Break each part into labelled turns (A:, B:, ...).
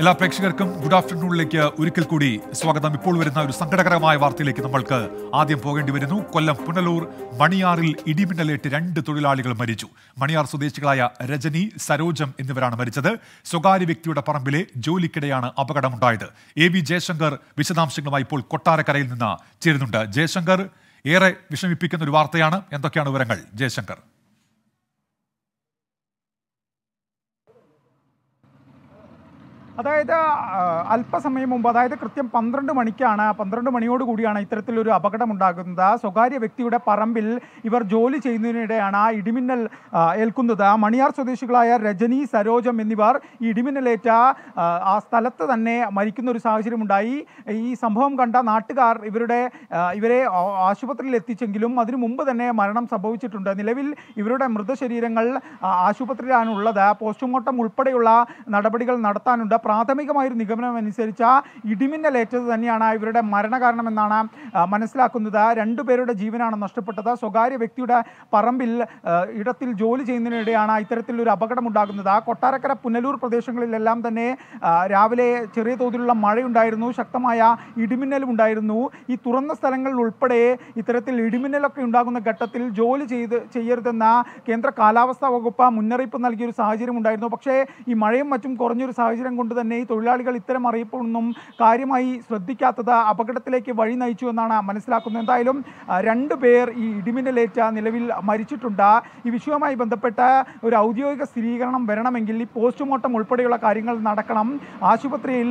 A: എല്ലാ പ്രേക്ഷകർക്കും ഗുഡ് ആഫ്റ്റർനൂണിലേക്ക് ഒരിക്കൽ കൂടി സ്വാഗതം ഇപ്പോൾ വരുന്ന ഒരു സങ്കടകരമായ വാർത്തയിലേക്ക് നമ്മൾക്ക് ആദ്യം പോകേണ്ടി വരുന്നു കൊല്ലം പുനലൂർ മണിയാറിൽ ഇടിമിന്നലേറ്റ് രണ്ട് തൊഴിലാളികൾ മരിച്ചു മണിയാർ സ്വദേശികളായ രജനി സരോജം എന്നിവരാണ് മരിച്ചത് സ്വകാര്യ വ്യക്തിയുടെ പറമ്പിലെ ജോലിക്കിടെയാണ് അപകടമുണ്ടായത് എ വി ജയശങ്കർ വിശദാംശങ്ങളുമായി ഇപ്പോൾ കൊട്ടാരക്കരയിൽ നിന്ന് ചേരുന്നുണ്ട് ജയശങ്കർ ഏറെ വിഷമിപ്പിക്കുന്ന ഒരു വാർത്തയാണ് എന്തൊക്കെയാണ് വിവരങ്ങൾ ജയശങ്കർ
B: അതായത് അല്പസമയം മുമ്പ് അതായത് കൃത്യം പന്ത്രണ്ട് മണിക്കാണ് പന്ത്രണ്ട് മണിയോട് കൂടിയാണ് ഇത്തരത്തിലൊരു അപകടമുണ്ടാകുന്നത് സ്വകാര്യ വ്യക്തിയുടെ പറമ്പിൽ ഇവർ ജോലി ചെയ്യുന്നതിനിടെയാണ് ആ ഇടിമിന്നൽ ഏൽക്കുന്നത് മണിയാർ സ്വദേശികളായ രജനി സരോജം എന്നിവർ ഈ ഇടിമിന്നലേറ്റ ആ സ്ഥലത്ത് തന്നെ മരിക്കുന്ന ഒരു സാഹചര്യമുണ്ടായി ഈ സംഭവം കണ്ട നാട്ടുകാർ ഇവരുടെ ഇവരെ ആശുപത്രിയിൽ എത്തിച്ചെങ്കിലും അതിനു മുമ്പ് തന്നെ മരണം സംഭവിച്ചിട്ടുണ്ട് നിലവിൽ ഇവരുടെ മൃതശരീരങ്ങൾ ആശുപത്രിയിലാണുള്ളത് പോസ്റ്റ്മോർട്ടം ഉൾപ്പെടെയുള്ള നടപടികൾ നടത്താനുണ്ട് പ്രാഥമികമായൊരു നിഗമനം അനുസരിച്ച് ഇടിമിന്നലേറ്റത് തന്നെയാണ് ഇവരുടെ മരണകാരണമെന്നാണ് മനസ്സിലാക്കുന്നത് രണ്ടുപേരുടെ ജീവനാണ് നഷ്ടപ്പെട്ടത് സ്വകാര്യ വ്യക്തിയുടെ പറമ്പിൽ ഇടത്തിൽ ജോലി ചെയ്യുന്നതിനിടെയാണ് ഇത്തരത്തിലൊരു അപകടം ആ കൊട്ടാരക്കര പുനലൂർ പ്രദേശങ്ങളിലെല്ലാം തന്നെ രാവിലെ ചെറിയ തോതിലുള്ള മഴയുണ്ടായിരുന്നു ശക്തമായ ഇടിമിന്നലും ഉണ്ടായിരുന്നു ഈ തുറന്ന സ്ഥലങ്ങളിൽ ഉൾപ്പെടെ ഇത്തരത്തിൽ ഇടിമിന്നലൊക്കെ ഉണ്ടാകുന്ന ഘട്ടത്തിൽ ജോലി ചെയ്ത് ചെയ്യരുതെന്ന കേന്ദ്ര കാലാവസ്ഥാ വകുപ്പ് മുന്നറിയിപ്പ് നൽകിയൊരു സാഹചര്യം ഉണ്ടായിരുന്നു പക്ഷേ ഈ മഴയും മറ്റും കുറഞ്ഞൊരു സാഹചര്യം കൊണ്ട് തന്നെ ഈ തൊഴിലാളികൾ ഇത്തരം അറിയിപ്പൊന്നും കാര്യമായി ശ്രദ്ധിക്കാത്തത് അപകടത്തിലേക്ക് വഴി നയിച്ചു എന്നാണ് മനസ്സിലാക്കുന്നത് എന്തായാലും രണ്ട് പേർ ഈ ഇടിമിന്നലേറ്റ നിലവിൽ മരിച്ചിട്ടുണ്ട് ഈ വിഷയവുമായി ബന്ധപ്പെട്ട ഒരു ഔദ്യോഗിക സ്ഥിരീകരണം വരണമെങ്കിൽ ഈ പോസ്റ്റ്മോർട്ടം ഉൾപ്പെടെയുള്ള കാര്യങ്ങൾ നടക്കണം ആശുപത്രിയിൽ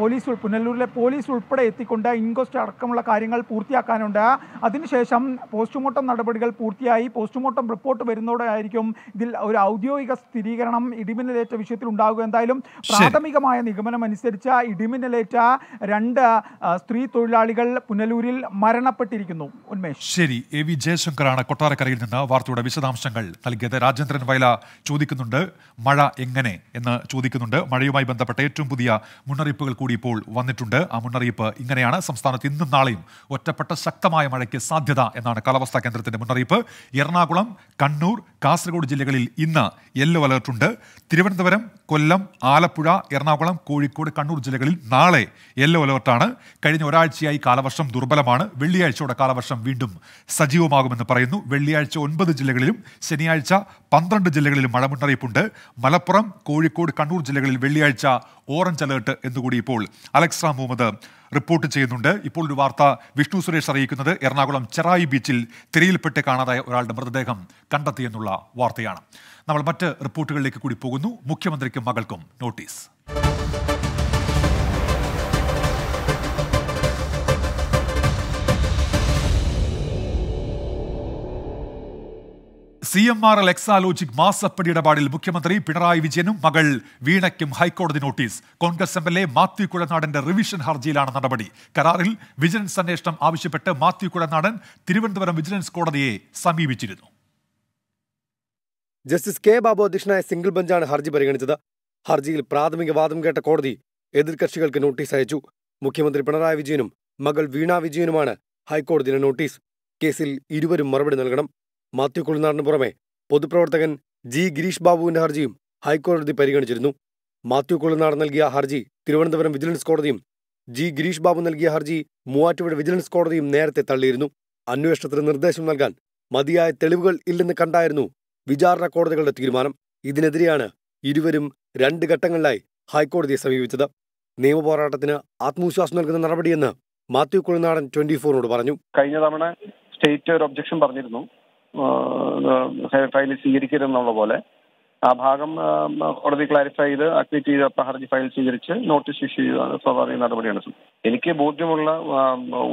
B: പോലീസ് പുനലൂരിലെ പോലീസ് ഉൾപ്പെടെ എത്തിക്കൊണ്ട് ഇൻക്വസ്റ്റ് അടക്കമുള്ള കാര്യങ്ങൾ പൂർത്തിയാക്കാനുണ്ട് അതിനുശേഷം പോസ്റ്റ്മോർട്ടം നടപടികൾ പൂർത്തിയായി പോസ്റ്റ്മോർട്ടം റിപ്പോർട്ട് ആയിരിക്കും ഇതിൽ ഒരു ഔദ്യോഗിക സ്ഥിരീകരണം ഇടിമിന്നലേറ്റ വിഷയത്തിൽ ഉണ്ടാകുക എന്തായാലും പ്രാഥമിക പ്രാഥമികമായ നിഗമനം അനുസരിച്ച് ഇടിമിന്നലേറ്റ രണ്ട് സ്ത്രീ തൊഴിലാളികൾ പുനലൂരിൽ മരണപ്പെട്ടിരിക്കുന്നു ഉന്മേഷ്
A: ശരി എ വി ജയശങ്കറാണ് കൊട്ടാരക്കരയിൽ നിന്ന് വാർത്തയുടെ വിശദാംശങ്ങൾ നൽകിയത് രാജേന്ദ്രൻ വയല ചോദിക്കുന്നുണ്ട് മഴ എങ്ങനെ എന്ന് ചോദിക്കുന്നുണ്ട് മഴയുമായി ബന്ധപ്പെട്ട ഏറ്റവും പുതിയ മുന്നറിയിപ്പുകൾ കൂടി ഇപ്പോൾ വന്നിട്ടുണ്ട് ആ മുന്നറിയിപ്പ് ഇങ്ങനെയാണ് സംസ്ഥാനത്ത് ഇന്നും നാളെയും ഒറ്റപ്പെട്ട ശക്തമായ മഴയ്ക്ക് സാധ്യത എന്നാണ് കാലാവസ്ഥാ കേന്ദ്രത്തിന്റെ മുന്നറിയിപ്പ് എറണാകുളം കണ്ണൂർ കാസർഗോഡ് ജില്ലകളിൽ ഇന്ന് യെല്ലോ അലർട്ടുണ്ട് തിരുവനന്തപുരം കൊല്ലം ആലപ്പുഴ എറണാകുളം കോഴിക്കോട് കണ്ണൂർ ജില്ലകളിൽ നാളെ യെല്ലോ അലേർട്ടാണ് കഴിഞ്ഞ ഒരാഴ്ചയായി കാലവർഷം ദുർബലമാണ് വെള്ളിയാഴ്ചയുടെ കാലവർഷം വീണ്ടും സജീവമാകുമെന്ന് പറയുന്നു വെള്ളിയാഴ്ച ഒൻപത് ജില്ലകളിലും ശനിയാഴ്ച പന്ത്രണ്ട് ജില്ലകളിലും മഴ മുന്നറിയിപ്പുണ്ട് മലപ്പുറം കോഴിക്കോട് കണ്ണൂർ ജില്ലകളിൽ വെള്ളിയാഴ്ച ഓറഞ്ച് അലേർട്ട് എന്നുകൂടി ഇപ്പോൾ അലക്സാ മുഹമ്മദ് റിപ്പോർട്ട് ചെയ്യുന്നുണ്ട് ഇപ്പോൾ ഒരു വാർത്ത വിഷ്ണു സുരേഷ് അറിയിക്കുന്നത് എറണാകുളം ചെറായി ബീച്ചിൽ തിരയിൽപ്പെട്ട് കാണാതായ ഒരാളുടെ മൃതദേഹം കണ്ടെത്തിയെന്നുള്ള വാർത്തയാണ് നമ്മൾ മറ്റ് റിപ്പോർട്ടുകളിലേക്ക് കൂടി പോകുന്നു മുഖ്യമന്ത്രിക്കും മകൾക്കും notice C M R L Exalogic മാസപ്പടി ഇടപാടിൽ മുഖ്യമന്ത്രി പിണറായി വിജയനും മകൾ വീണയ്ക്കും ഹൈക്കോടതി notice Congress M L A Mathew കുഴനാടന്റെ റിവിഷൻ ഹർജിയിലാണ് നടപടി കരാറിൽ വിജിലൻസ് അന്വേഷണം ആവശ്യപ്പെട്ട് മാത്യു കുഴനാടൻ തിരുവനന്തപുരം വിജിലൻസ് കോടതിയെ സമീപിച്ചിരുന്നു
C: ജസ്റ്റിസ് കെ ബാബു അധ്യക്ഷനായ സിംഗിൾ ബെഞ്ചാണ് ഹർജി പരിഗണിച്ചത് ഹർജിയിൽ പ്രാഥമിക വാദം കേട്ട കോടതി എതിർകക്ഷികൾക്ക് നോട്ടീസ് അയച്ചു മുഖ്യമന്ത്രി പിണറായി വിജയനും മകൾ വീണ വിജയനുമാണ് ഹൈക്കോടതിയിലെ നോട്ടീസ് കേസിൽ ഇരുവരും മറുപടി നൽകണം മാത്യു കുളിനാടിന് പുറമെ പൊതുപ്രവർത്തകൻ ജി ഗിരീഷ് ബാബുവിന്റെ ഹർജിയും ഹൈക്കോടതി പരിഗണിച്ചിരുന്നു മാത്യു കുളിനാട് നൽകിയ ഹർജി തിരുവനന്തപുരം വിജിലൻസ് കോടതിയും ജി ഗിരീഷ് ബാബു നൽകിയ ഹർജി മൂവാറ്റുപുഴ വിജിലൻസ് കോടതിയും നേരത്തെ തള്ളിയിരുന്നു അന്വേഷണത്തിന് നിർദ്ദേശം നൽകാൻ മതിയായ തെളിവുകൾ ഇല്ലെന്ന് കണ്ടായിരുന്നു വിചാരണ കോടതികളുടെ തീരുമാനം ഇതിനെതിരെയാണ് ഇരുവരും രണ്ട് ഘട്ടങ്ങളിലായി ഹൈക്കോടതിയെ സമീപിച്ചത് നിയമപോരാട്ടത്തിന് ആത്മവിശ്വാസം നൽകുന്ന നടപടിയെന്ന് മാത്യു കുളിനാടൻ ട്വന്റി ഫോറിനോട് പറഞ്ഞു കഴിഞ്ഞ തവണ സ്റ്റേറ്റ് ഒരു ഒബ്ജക്ഷൻ പറഞ്ഞിരുന്നു ഫയൽ സ്വീകരിക്കരുതെന്നുള്ള പോലെ ആ ഭാഗം കോടതി ക്ലാരിഫൈ ചെയ്ത് അക്വിറ്റ് ചെയ്ത ഹർജി ഫയൽ സ്വീകരിച്ച് നോട്ടീസ് ഇഷ്യൂ ചെയ്ത സ്വാഭാവിക നടപടിയാണ് എനിക്ക് ബോധ്യമുള്ള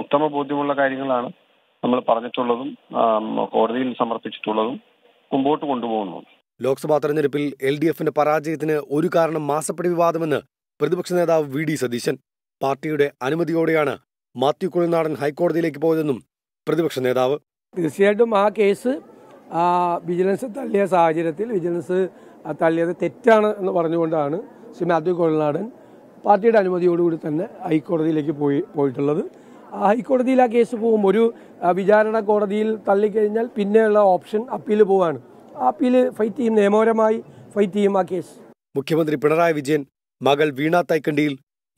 C: ഉത്തമ ബോധ്യമുള്ള കാര്യങ്ങളാണ് നമ്മൾ പറഞ്ഞിട്ടുള്ളതും കോടതിയിൽ സമർപ്പിച്ചിട്ടുള്ളതും മുമ്പോട്ട് കൊണ്ടുപോകുന്നതും ലോക്സഭാ തെരഞ്ഞെടുപ്പിൽ എൽ ഡി എഫിന്റെ പരാജയത്തിന് ഒരു കാരണം മാസപ്പെടി വിവാദമെന്ന് പ്രതിപക്ഷ നേതാവ് വി ഡി സതീശൻ പാർട്ടിയുടെ അനുമതിയോടെയാണ് മാത്യു കുഴിനാടൻ ഹൈക്കോടതിയിലേക്ക് പോയതെന്നും പ്രതിപക്ഷ നേതാവ് തീർച്ചയായിട്ടും ആ കേസ് വിജിലൻസ് തള്ളിയ സാഹചര്യത്തിൽ വിജിലൻസ് തള്ളിയത് തെറ്റാണ് എന്ന് പറഞ്ഞുകൊണ്ടാണ് ശ്രീ മാത്യു കുഴിനാടൻ പാർട്ടിയുടെ അനുമതിയോടുകൂടി തന്നെ ഹൈക്കോടതിയിലേക്ക് പോയി പോയിട്ടുള്ളത് ഹൈക്കോടതിയിൽ ആ കേസ് പോകും ഒരു വിചാരണ കോടതിയിൽ തള്ളിക്കഴിഞ്ഞാൽ പിന്നെയുള്ള ഓപ്ഷൻ അപ്പീൽ പോവാണ് അപ്പീൽ ഫൈറ്റ് ചെയ്യും നിയമപരമായി ഫൈറ്റ് ചെയ്യും ആ കേസ് മുഖ്യമന്ത്രി പിണറായി വിജയൻ മകൾ Veena Thaikandiyil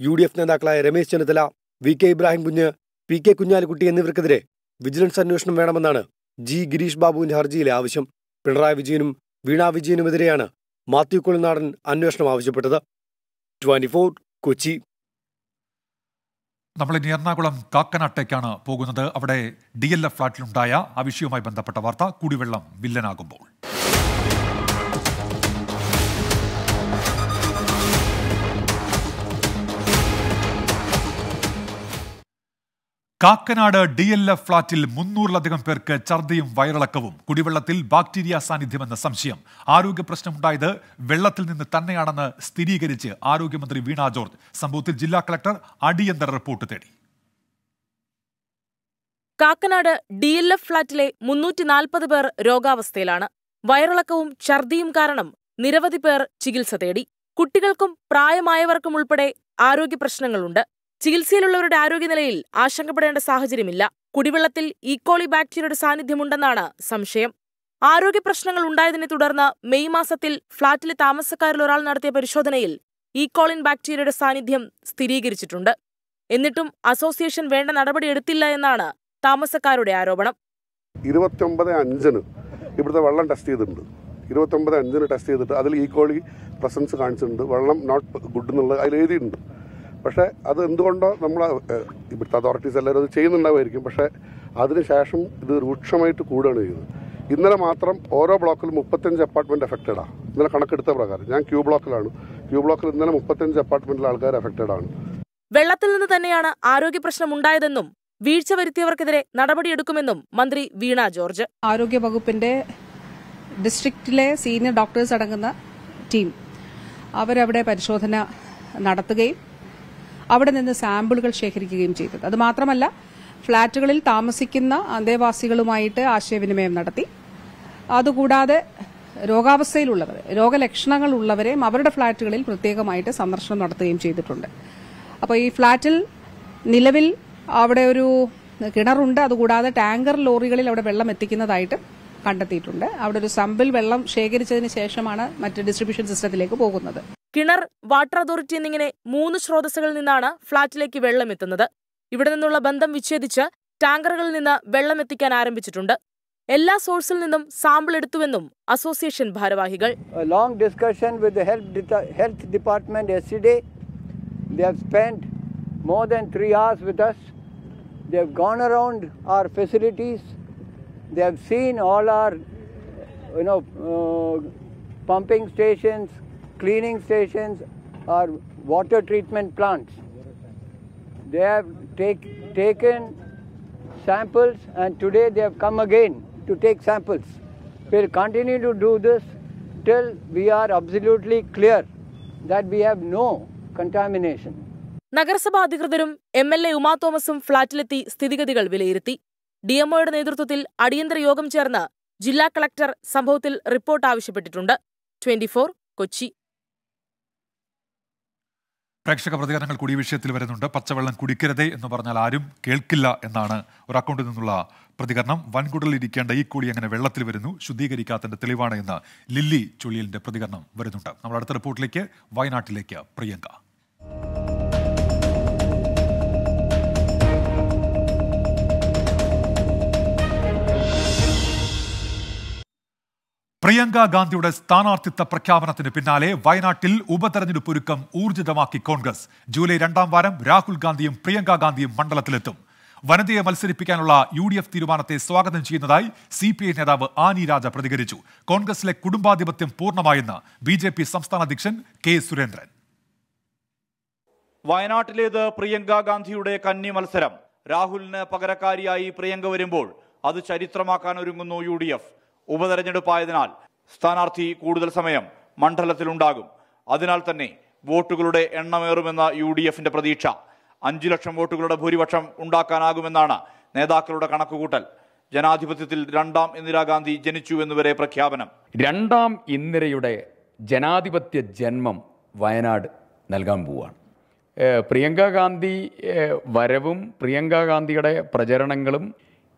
C: U D F നേതാക്കളായ Ramesh Chennithala V K Ibrahim Kunju P K Kunhalikutty എന്നിവർക്കെതിരെ വിജിലൻസ് അന്വേഷണം വേണമെന്നാണ് ജി ഗിരീഷ് ബാബുവിന്റെ ഹർജിയിലെ ആവശ്യം പിണറായി വിജയനും വീണ വിജയനുമെതിരെയാണ് മാത്യു കൊളിനാടൻ അന്വേഷണം ആവശ്യപ്പെട്ടത് ട്വന്റി കൊച്ചി
A: നമ്മൾ ഇനി എറണാകുളം കാക്കനാട്ടേക്കാണ് പോകുന്നത് അവിടെ ഡി എൽ എഫ് ഫ്ളാറ്റിലുണ്ടായ ആ വിഷയവുമായി ബന്ധപ്പെട്ട വാർത്ത കുടിവെള്ളം വില്ലനാകുമ്പോൾ കാക്കനാട് ഡി എൽ എഫ് ഫ്ളാറ്റിൽ മുന്നൂറിലധികം പേർക്ക് ഛർദിയും വയറിളക്കവും കുടിവെള്ളത്തിൽ ബാക്ടീരിയ സാന്നിധ്യമെന്ന സംശയം ആരോഗ്യ പ്രശ്നമുണ്ടായത് വെള്ളത്തിൽ നിന്ന് തന്നെയാണെന്ന് സ്ഥിരീകരിച്ച് ആരോഗ്യമന്ത്രി വീണ ജോർജ് സംഭവത്തിൽ ജില്ലാ കളക്ടർ അടിയന്തര റിപ്പോർട്ട് തേടി
D: കാക്കനാട് ഡി എൽ എഫ് ഫ്ളാറ്റിലെ മുന്നൂറ്റി നാൽപ്പത് പേർ രോഗാവസ്ഥയിലാണ് വയറിളക്കവും ഛർദിയും കാരണം നിരവധി പേർ ചികിത്സ തേടി കുട്ടികൾക്കും പ്രായമായവർക്കും ഉൾപ്പെടെ ആരോഗ്യ പ്രശ്നങ്ങളുണ്ട് ചികിത്സയിലുള്ളവരുടെ ആരോഗ്യനിലയിൽ ആശങ്കപ്പെടേണ്ട സാഹചര്യമില്ല കുടിവെള്ളത്തിൽ ഈക്കോളി e. ബാക്ടീരിയയുടെ സാന്നിധ്യമുണ്ടെന്നാണ് സംശയം ആരോഗ്യ പ്രശ്നങ്ങൾ ഉണ്ടായതിനെ തുടർന്ന് മെയ് മാസത്തിൽ ഫ്ളാറ്റിലെ താമസക്കാരിൽ ഒരാൾ നടത്തിയ പരിശോധനയിൽ ഈക്കോളിൻ e. ബാക്ടീരിയയുടെ സാന്നിധ്യം സ്ഥിരീകരിച്ചിട്ടുണ്ട് എന്നിട്ടും അസോസിയേഷൻ വേണ്ട നടപടി എടുത്തില്ല എന്നാണ് താമസക്കാരുടെ ആരോപണം
E: ഇരുപത്തിയൊമ്പത് അഞ്ചിന് ഇവിടുത്തെ വെള്ളം ടെസ്റ്റ് ചെയ്തിട്ടുണ്ട് ഇരുപത്തിയൊമ്പത് അഞ്ചിന് ടെസ്റ്റ് ചെയ്തിട്ട് അതിൽ ഈക്കോളി e. പ്രസൻസ് കാണിച്ചിട്ടുണ്ട് വെള്ളം നോട്ട് ഗുഡ് എന്നുള്ളത് അതിൽ എഴുതിയിട്ടുണ്ട് പക്ഷേ അത് എന്തുകൊണ്ടോ നമ്മൾ ഇവിടുത്തെ അതോറിറ്റീസ് എല്ലാവരും അത് ചെയ്യുന്നുണ്ടാവുമായിരിക്കും പക്ഷേ അതിനുശേഷം ഇത് രൂക്ഷമായിട്ട് കൂടുകയാണ് ചെയ്യുന്നത് ഇന്നലെ മാത്രം ഓരോ ബ്ലോക്കിലും മുപ്പത്തഞ്ച് അപ്പാർട്ട്മെൻറ്റ് എഫക്റ്റഡാണ് ഇന്നലെ കണക്കെടുത്ത പ്രകാരം ഞാൻ ക്യൂ ബ്ലോക്കിലാണ് ക്യൂ ബ്ലോക്കിൽ ഇന്നലെ മുപ്പത്തഞ്ച് അപ്പാർട്ട്മെൻറ്റിലെ ആൾക്കാർ ആണ്
D: വെള്ളത്തിൽ നിന്ന് തന്നെയാണ് ആരോഗ്യ പ്രശ്നം ഉണ്ടായതെന്നും വീഴ്ച വരുത്തിയവർക്കെതിരെ നടപടിയെടുക്കുമെന്നും മന്ത്രി വീണ ജോർജ്
F: ആരോഗ്യ വകുപ്പിന്റെ ഡിസ്ട്രിക്റ്റിലെ സീനിയർ ഡോക്ടേഴ്സ് അടങ്ങുന്ന ടീം അവരവിടെ പരിശോധന നടത്തുകയും അവിടെ നിന്ന് സാമ്പിളുകൾ ശേഖരിക്കുകയും ചെയ്തത് അതുമാത്രമല്ല ഫ്ളാറ്റുകളിൽ താമസിക്കുന്ന അന്തേവാസികളുമായിട്ട് ആശയവിനിമയം നടത്തി അതുകൂടാതെ രോഗാവസ്ഥയിലുള്ളവർ ഉള്ളവരെയും അവരുടെ ഫ്ളാറ്റുകളിൽ പ്രത്യേകമായിട്ട് സന്ദർശനം നടത്തുകയും ചെയ്തിട്ടുണ്ട് അപ്പോൾ ഈ ഫ്ളാറ്റിൽ നിലവിൽ അവിടെ ഒരു കിണറുണ്ട് അതുകൂടാതെ ടാങ്കർ ലോറികളിൽ അവിടെ വെള്ളം എത്തിക്കുന്നതായിട്ട് കണ്ടെത്തിയിട്ടുണ്ട് അവിടെ ഒരു സമ്പിൽ വെള്ളം ശേഖരിച്ചതിന് ശേഷമാണ് മറ്റ് ഡിസ്ട്രിബ്യൂഷൻ സിസ്റ്റത്തിലേക്ക് പോകുന്നത്
D: കിണർ വാട്ടർ അതോറിറ്റി എന്നിങ്ങനെ മൂന്ന് സ്രോതസ്സുകളിൽ നിന്നാണ് ഫ്ളാറ്റിലേക്ക് വെള്ളമെത്തുന്നത് ഇവിടെ നിന്നുള്ള ബന്ധം വിച്ഛേദിച്ച് ടാങ്കറുകളിൽ നിന്ന് വെള്ളം എത്തിക്കാൻ ആരംഭിച്ചിട്ടുണ്ട് എല്ലാ സോഴ്സിൽ നിന്നും സാമ്പിൾ എടുത്തുവെന്നും അസോസിയേഷൻ ഭാരവാഹികൾ
G: long discussion with health department as they have spend more than three hours with us gone around our facilities seen facilities are you know pumping stations cleaning stations or water treatment plants. They have take, taken samples and today they have come again to take samples. We will continue to do this till we are absolutely clear that we have no
D: contamination. നഗരസഭാ അധികൃതരും M L A Uma തോമസും ഫ്ളാറ്റിലെത്തി സ്ഥിതിഗതികൾ വിലയിരുത്തി D എംഒയുടെ നേതൃത്വത്തിൽ അടിയന്തര യോഗം ചേർന്ന് ജില്ലാ കളക്ടർ സംഭവത്തിൽ റിപ്പോർട്ട് ആവശ്യപ്പെട്ടിട്ടുണ്ട് ട്വന്റി കൊച്ചി
A: പ്രേക്ഷക പ്രതികരണങ്ങൾ കൂടി വിഷയത്തിൽ വരുന്നുണ്ട് പച്ചവെള്ളം കുടിക്കരുതേ എന്ന് പറഞ്ഞാൽ ആരും കേൾക്കില്ല എന്നാണ് ഒരു അക്കൗണ്ടിൽ നിന്നുള്ള പ്രതികരണം വൻകുടലിരിക്കേണ്ട ഈ കൂടി അങ്ങനെ വെള്ളത്തിൽ വരുന്നു ശുദ്ധീകരിക്കാത്തതിൻ്റെ തെളിവാണ് എന്ന് ലില്ലി ചുളിയലിൻ്റെ പ്രതികരണം വരുന്നുണ്ട് നമ്മുടെ അടുത്ത റിപ്പോർട്ടിലേക്ക് വയനാട്ടിലേക്ക് പ്രിയങ്ക പ്രിയങ്ക ഗാന്ധിയുടെ സ്ഥാനാർത്ഥിത്വ പ്രഖ്യാപനത്തിന് പിന്നാലെ വയനാട്ടിൽ ഉപതെരഞ്ഞെടുപ്പ് ഒരുക്കം ഊർജിതമാക്കി കോൺഗ്രസ് ജൂലൈ രണ്ടാം വാരം രാഹുൽ ഗാന്ധിയും പ്രിയങ്ക ഗാന്ധിയും മണ്ഡലത്തിലെത്തും വനിതയെ മത്സരിപ്പിക്കാനുള്ള യു ഡി എഫ് തീരുമാനത്തെ സ്വാഗതം ചെയ്യുന്നതായി സി പി ഐ നേതാവ് ആനി രാജ പ്രതികരിച്ചു കോൺഗ്രസിലെ കുടുംബാധിപത്യം പൂർണ്ണമായെന്ന് ബി ജെ പി സംസ്ഥാന അധ്യക്ഷൻ കെ സുരേന്ദ്രൻ
H: വയനാട്ടിലേത് പ്രിയങ്ക ഗാന്ധിയുടെ കന്നി മത്സരം രാഹുലിന് പകരക്കാരിയായി പ്രിയങ്ക വരുമ്പോൾ അത് ചരിത്രമാക്കാൻ ഒരുങ്ങുന്നു യു ഡി എഫ് ഉപതെരഞ്ഞെടുപ്പായതിനാൽ സ്ഥാനാർത്ഥി കൂടുതൽ സമയം മണ്ഡലത്തിലുണ്ടാകും അതിനാൽ തന്നെ വോട്ടുകളുടെ എണ്ണമേറുമെന്ന യു ഡി എഫിന്റെ പ്രതീക്ഷ അഞ്ചു ലക്ഷം വോട്ടുകളുടെ ഭൂരിപക്ഷം ഉണ്ടാക്കാനാകുമെന്നാണ് നേതാക്കളുടെ കണക്കുകൂട്ടൽ ജനാധിപത്യത്തിൽ രണ്ടാം ഇന്ദിരാഗാന്ധി ജനിച്ചു എന്നുവരെ പ്രഖ്യാപനം
B: രണ്ടാം ഇന്ദിരയുടെ ജനാധിപത്യ ജന്മം വയനാട് നൽകാൻ പോവുകയാണ് പ്രിയങ്ക ഗാന്ധി വരവും പ്രിയങ്ക ഗാന്ധിയുടെ പ്രചരണങ്ങളും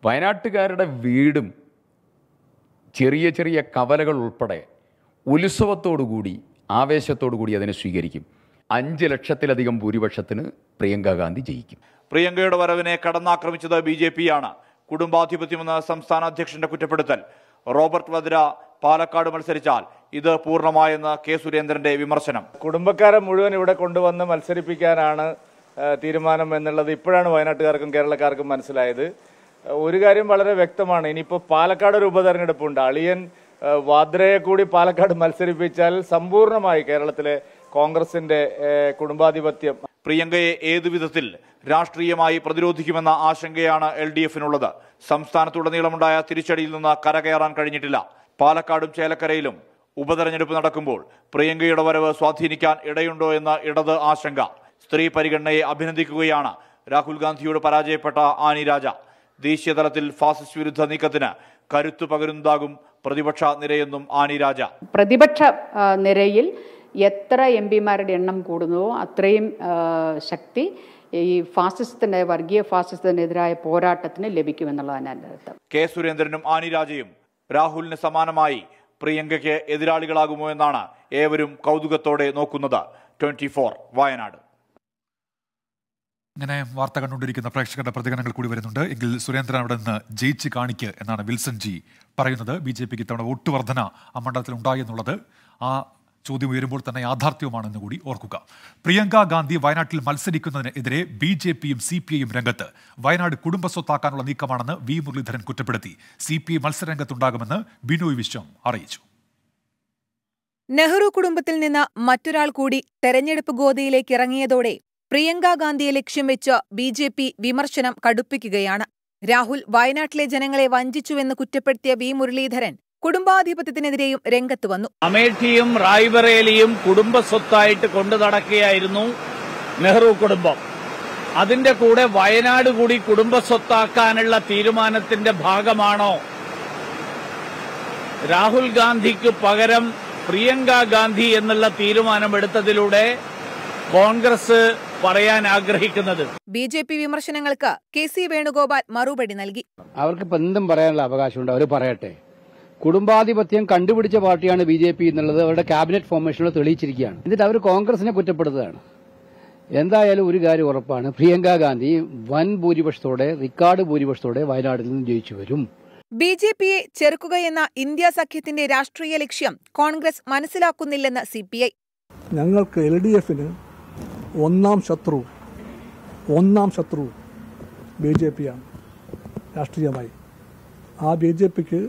B: വയനാട്ടുകാരുടെ വീടും ചെറിയ ചെറിയ കവലകൾ ഉൾപ്പെടെ ഉത്സവത്തോടുകൂടി കൂടി അതിനെ സ്വീകരിക്കും അഞ്ച് ലക്ഷത്തിലധികം ഭൂരിപക്ഷത്തിന് പ്രിയങ്ക ഗാന്ധി ജയിക്കും
H: പ്രിയങ്കയുടെ വരവിനെ കടന്നാക്രമിച്ചത് ബി ജെ പിയാണ് കുടുംബാധിപത്യമെന്ന സംസ്ഥാന അധ്യക്ഷന്റെ കുറ്റപ്പെടുത്തൽ റോബർട്ട് വദ്ര പാലക്കാട് മത്സരിച്ചാൽ ഇത് പൂർണ്ണമായെന്ന് കെ സുരേന്ദ്രന്റെ വിമർശനം കുടുംബക്കാരെ മുഴുവൻ ഇവിടെ കൊണ്ടുവന്ന് മത്സരിപ്പിക്കാനാണ് തീരുമാനം എന്നുള്ളത് ഇപ്പോഴാണ് വയനാട്ടുകാർക്കും കേരളക്കാർക്കും മനസ്സിലായത് ഒരു കാര്യം വളരെ വ്യക്തമാണ് ഇനിയിപ്പോൾ പാലക്കാട് ഒരു ഉപതെരഞ്ഞെടുപ്പുണ്ട് അളിയൻ വാദ്രയെ കൂടി പാലക്കാട് മത്സരിപ്പിച്ചാൽ സമ്പൂർണ്ണമായി കേരളത്തിലെ കോൺഗ്രസിന്റെ കുടുംബാധിപത്യം പ്രിയങ്കയെ ഏതു വിധത്തിൽ രാഷ്ട്രീയമായി പ്രതിരോധിക്കുമെന്ന ആശങ്കയാണ് എൽ ഡി എഫിനുള്ളത് സംസ്ഥാനത്തുടനീളമുണ്ടായ തിരിച്ചടിയിൽ നിന്ന് കരകയറാൻ കഴിഞ്ഞിട്ടില്ല പാലക്കാടും ചേലക്കരയിലും ഉപതെരഞ്ഞെടുപ്പ് നടക്കുമ്പോൾ പ്രിയങ്കയുടെ വരവ് സ്വാധീനിക്കാൻ ഇടയുണ്ടോ എന്ന ഇടത് ആശങ്ക സ്ത്രീ പരിഗണനയെ അഭിനന്ദിക്കുകയാണ് രാഹുൽ ഗാന്ധിയോട് പരാജയപ്പെട്ട ആനി രാജ ദേശീയതലത്തിൽ ഫാസിസ്റ്റ് വിരുദ്ധ നീക്കത്തിന് കരുത്തു പകരുന്നതാകും പ്രതിപക്ഷ നിരയെന്നും ആനി രാജ
F: പ്രതിപക്ഷ നിരയിൽ എത്ര എം പിമാരുടെ എണ്ണം കൂടുന്നുവോ അത്രയും ശക്തി ഈ ഫാസിസത്തിന്റെ വർഗീയ ഫാസിസത്തിനെതിരായ പോരാട്ടത്തിന് ലഭിക്കുമെന്നുള്ളതാണ് എൻ്റെ അർത്ഥം
H: കെ സുരേന്ദ്രനും ആനി രാജയും രാഹുലിന് സമാനമായി പ്രിയങ്കയ്ക്ക് എതിരാളികളാകുമോ എന്നാണ് ഏവരും കൗതുകത്തോടെ നോക്കുന്നത് ട്വന്റി വയനാട്
A: ഇങ്ങനെ വാർത്ത കണ്ടുകൊണ്ടിരിക്കുന്ന പ്രേക്ഷകരുടെ പ്രതികരണങ്ങൾ കൂടി വരുന്നുണ്ട് എങ്കിൽ സുരേന്ദ്രൻ അവിടെ നിന്ന് ജയിച്ച് കാണിക്കുക എന്നാണ് വിൽസൺ ജി പറയുന്നത് ബി ജെ പിക്ക് ഇത്തവണ വോട്ട് വർധന ആ മണ്ഡലത്തിൽ ഉണ്ടായി എന്നുള്ളത് ആ ചോദ്യം ഉയരുമ്പോൾ തന്നെ യാഥാർത്ഥ്യവുമാണെന്ന് കൂടി ഓർക്കുക പ്രിയങ്ക ഗാന്ധി വയനാട്ടിൽ മത്സരിക്കുന്നതിനെതിരെ ബി ജെ പിയും സി പി ഐയും രംഗത്ത് വയനാട് കുടുംബസ്വത്താക്കാനുള്ള നീക്കമാണെന്ന് വി മുരളീധരൻ കുറ്റപ്പെടുത്തി സി പി ഐ മത്സരരംഗത്തുണ്ടാകുമെന്ന് ബിനോയ് വിശ്വം അറിയിച്ചു
F: നെഹ്റു കുടുംബത്തിൽ നിന്ന് മറ്റൊരാൾ കൂടി തെരഞ്ഞെടുപ്പ് ഗോതിയിലേക്ക് ഇറങ്ങിയതോടെ പ്രിയങ്ക ഗാന്ധിയെ ലക്ഷ്യം വെച്ച് ബി ജെ പി വിമർശനം കടുപ്പിക്കുകയാണ് രാഹുൽ വയനാട്ടിലെ ജനങ്ങളെ വഞ്ചിച്ചുവെന്ന് കുറ്റപ്പെടുത്തിയ വി മുരളീധരൻ കുടുംബാധിപത്യത്തിനെതിരെയും രംഗത്ത് വന്നു
H: അമേഠിയും റായ്ബറേലിയും കുടുംബ സ്വത്തായിട്ട് കൊണ്ടു നടക്കുകയായിരുന്നു നെഹ്റു കുടുംബം അതിന്റെ കൂടെ വയനാട് കൂടി കുടുംബ സ്വത്താക്കാനുള്ള തീരുമാനത്തിന്റെ ഭാഗമാണോ രാഹുൽ ഗാന്ധിക്ക് പകരം പ്രിയങ്കാ ഗാന്ധി എന്നുള്ള തീരുമാനമെടുത്തതിലൂടെ കോൺഗ്രസ് പറയാൻ ആഗ്രഹിക്കുന്നത്
F: ബി ജെ പി വിമർശനങ്ങൾക്ക് കെ സി വേണുഗോപാൽ മറുപടി നൽകി
C: അവർക്ക് ഇപ്പം എന്തും പറയാനുള്ള അവകാശമുണ്ട് അവർ പറയട്ടെ കുടുംബാധിപത്യം കണ്ടുപിടിച്ച പാർട്ടിയാണ് ബി ജെ പി എന്നുള്ളത് അവരുടെ ക്യാബിനറ്റ് ഫോർമേഷനിൽ തെളിയിച്ചിരിക്കുകയാണ് എന്നിട്ട് അവർ കോൺഗ്രസിനെ കുറ്റപ്പെടുത്തുകയാണ് എന്തായാലും ഒരു കാര്യം ഉറപ്പാണ് പ്രിയങ്ക ഗാന്ധി വൻ ഭൂരിപക്ഷത്തോടെ റെക്കോർഡ് ഭൂരിപക്ഷത്തോടെ
G: വയനാട്ടിൽ നിന്ന് ജയിച്ചു വരും
F: ബി ജെ പിയെ ചെറുക്കുകയെന്ന ഇന്ത്യ സഖ്യത്തിന്റെ രാഷ്ട്രീയ ലക്ഷ്യം കോൺഗ്രസ് മനസ്സിലാക്കുന്നില്ലെന്ന് സി പി ഐ
I: ഞങ്ങൾക്ക് എൽ ഡി എഫിന് ഒന്നാം ശത്രു ഒന്നാം ശത്രു ബി ജെ പിയാണ് രാഷ്ട്രീയമായി ആ ബി ജെ പിക്ക്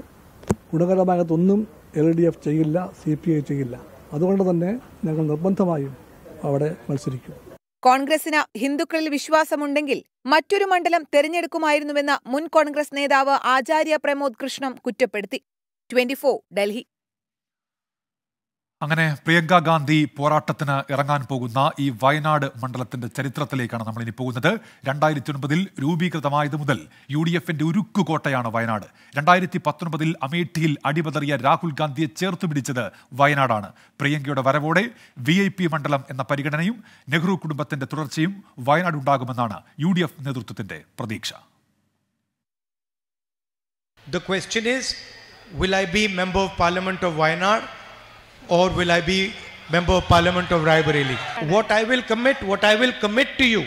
I: ഗുണകരമായതൊന്നും എൽ ഡി എഫ് ചെയ്യില്ല സി പി ഐ ചെയ്യില്ല അതുകൊണ്ട് തന്നെ ഞങ്ങൾ നിർബന്ധമായും അവിടെ മത്സരിക്കും
F: കോൺഗ്രസിന് ഹിന്ദുക്കളിൽ വിശ്വാസമുണ്ടെങ്കിൽ മറ്റൊരു മണ്ഡലം തെരഞ്ഞെടുക്കുമായിരുന്നുവെന്ന് മുൻ കോൺഗ്രസ് നേതാവ് ആചാര്യ പ്രമോദ് കൃഷ്ണം കുറ്റപ്പെടുത്തി ട്വന്റി ഡൽഹി
A: അങ്ങനെ പ്രിയങ്ക ഗാന്ധി പോരാട്ടത്തിന് ഇറങ്ങാൻ പോകുന്ന ഈ വയനാട് മണ്ഡലത്തിന്റെ ചരിത്രത്തിലേക്കാണ് നമ്മൾ ഇനി പോകുന്നത് രണ്ടായിരത്തി ഒൻപതിൽ രൂപീകൃതമായത് മുതൽ യു ഡി എഫിന്റെ ഉരുക്കു കോട്ടയാണ് വയനാട് രണ്ടായിരത്തി പത്തൊൻപതിൽ അമേഠിയിൽ അടിപതറിയ രാഹുൽ ഗാന്ധിയെ ചേർത്ത് പിടിച്ചത് വയനാടാണ് പ്രിയങ്കയുടെ വരവോടെ വി ഐ പി മണ്ഡലം എന്ന പരിഗണനയും നെഹ്റു കുടുംബത്തിന്റെ തുടർച്ചയും വയനാട് ഉണ്ടാകുമെന്നാണ് യു ഡി എഫ് നേതൃത്വത്തിന്റെ പ്രതീക്ഷ The question is, will I be Member of Parliament of
B: Wayanad or will I be member of parliament of Raebareli? What I will commit,
H: what I will commit to you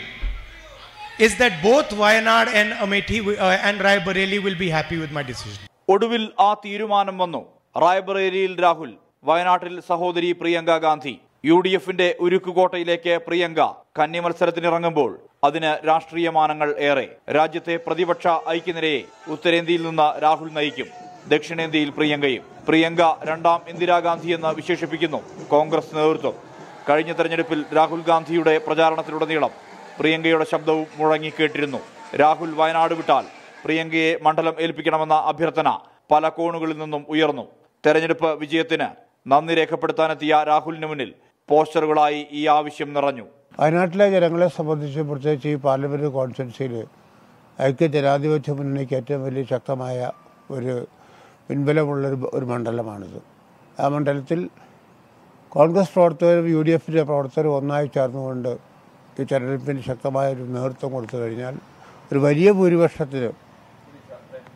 H: is that both Wayanad and Amethi uh, and Raebareli will be happy with my decision. ഒടുവിൽ ആ തീരുമാനം വന്നു റായ്ബറേലിയിൽ രാഹുൽ വയനാട്ടിൽ സഹോദരി Priyanka Gandhi U D എഫിന്റെ ഉരുക്കുകോട്ടയിലേക്ക് പ്രിയങ്ക കന്നി മത്സരത്തിനിറങ്ങുമ്പോൾ അതിന് രാഷ്ട്രീയ മാനങ്ങൾ ഏറെ രാജ്യത്തെ പ്രതിപക്ഷ ഐക്യനിരയെ ഉത്തരേന്ത്യയിൽ നിന്ന് രാഹുൽ നയിക്കും ദക്ഷിണേന്ത്യയിൽ പ്രിയങ്കയും പ്രിയങ്ക രണ്ടാം ഇന്ദിരാഗാന്ധി എന്ന് വിശേഷിപ്പിക്കുന്നു കോൺഗ്രസ് നേതൃത്വം കഴിഞ്ഞ തെരഞ്ഞെടുപ്പിൽ രാഹുൽ ഗാന്ധിയുടെ പ്രചാരണത്തിലുടനീളം പ്രിയങ്കയുടെ ശബ്ദവും മുഴങ്ങിക്കേട്ടിരുന്നു രാഹുൽ വയനാട് വിട്ടാൽ പ്രിയങ്കയെ മണ്ഡലം ഏൽപ്പിക്കണമെന്ന അഭ്യർത്ഥന പല കോണുകളിൽ നിന്നും ഉയർന്നു തെരഞ്ഞെടുപ്പ് വിജയത്തിന് നന്ദി രേഖപ്പെടുത്താനെത്തിയ രാഹുലിന് മുന്നിൽ പോസ്റ്ററുകളായി ഈ ആവശ്യം നിറഞ്ഞു
B: വയനാട്ടിലെ ജനങ്ങളെ സംബന്ധിച്ച് പ്രത്യേകിച്ച് ഈ പാർലമെന്റ് കോൺഫറൻസിൽ ഐക്യ ജനാധിപത്യ മുന്നണിക്ക് ഏറ്റവും വലിയ ശക്തമായ ഒരു പിൻബലമുള്ളൊരു ഒരു മണ്ഡലമാണിത് ആ മണ്ഡലത്തിൽ കോൺഗ്രസ് പ്രവർത്തകരും യു ഡി എഫിൻ്റെ പ്രവർത്തകരും ഒന്നായി ചേർന്നുകൊണ്ട് ഈ തെരഞ്ഞെടുപ്പിന് ശക്തമായ ഒരു നേതൃത്വം കൊടുത്തു കഴിഞ്ഞാൽ ഒരു വലിയ ഭൂരിപക്ഷത്തിന്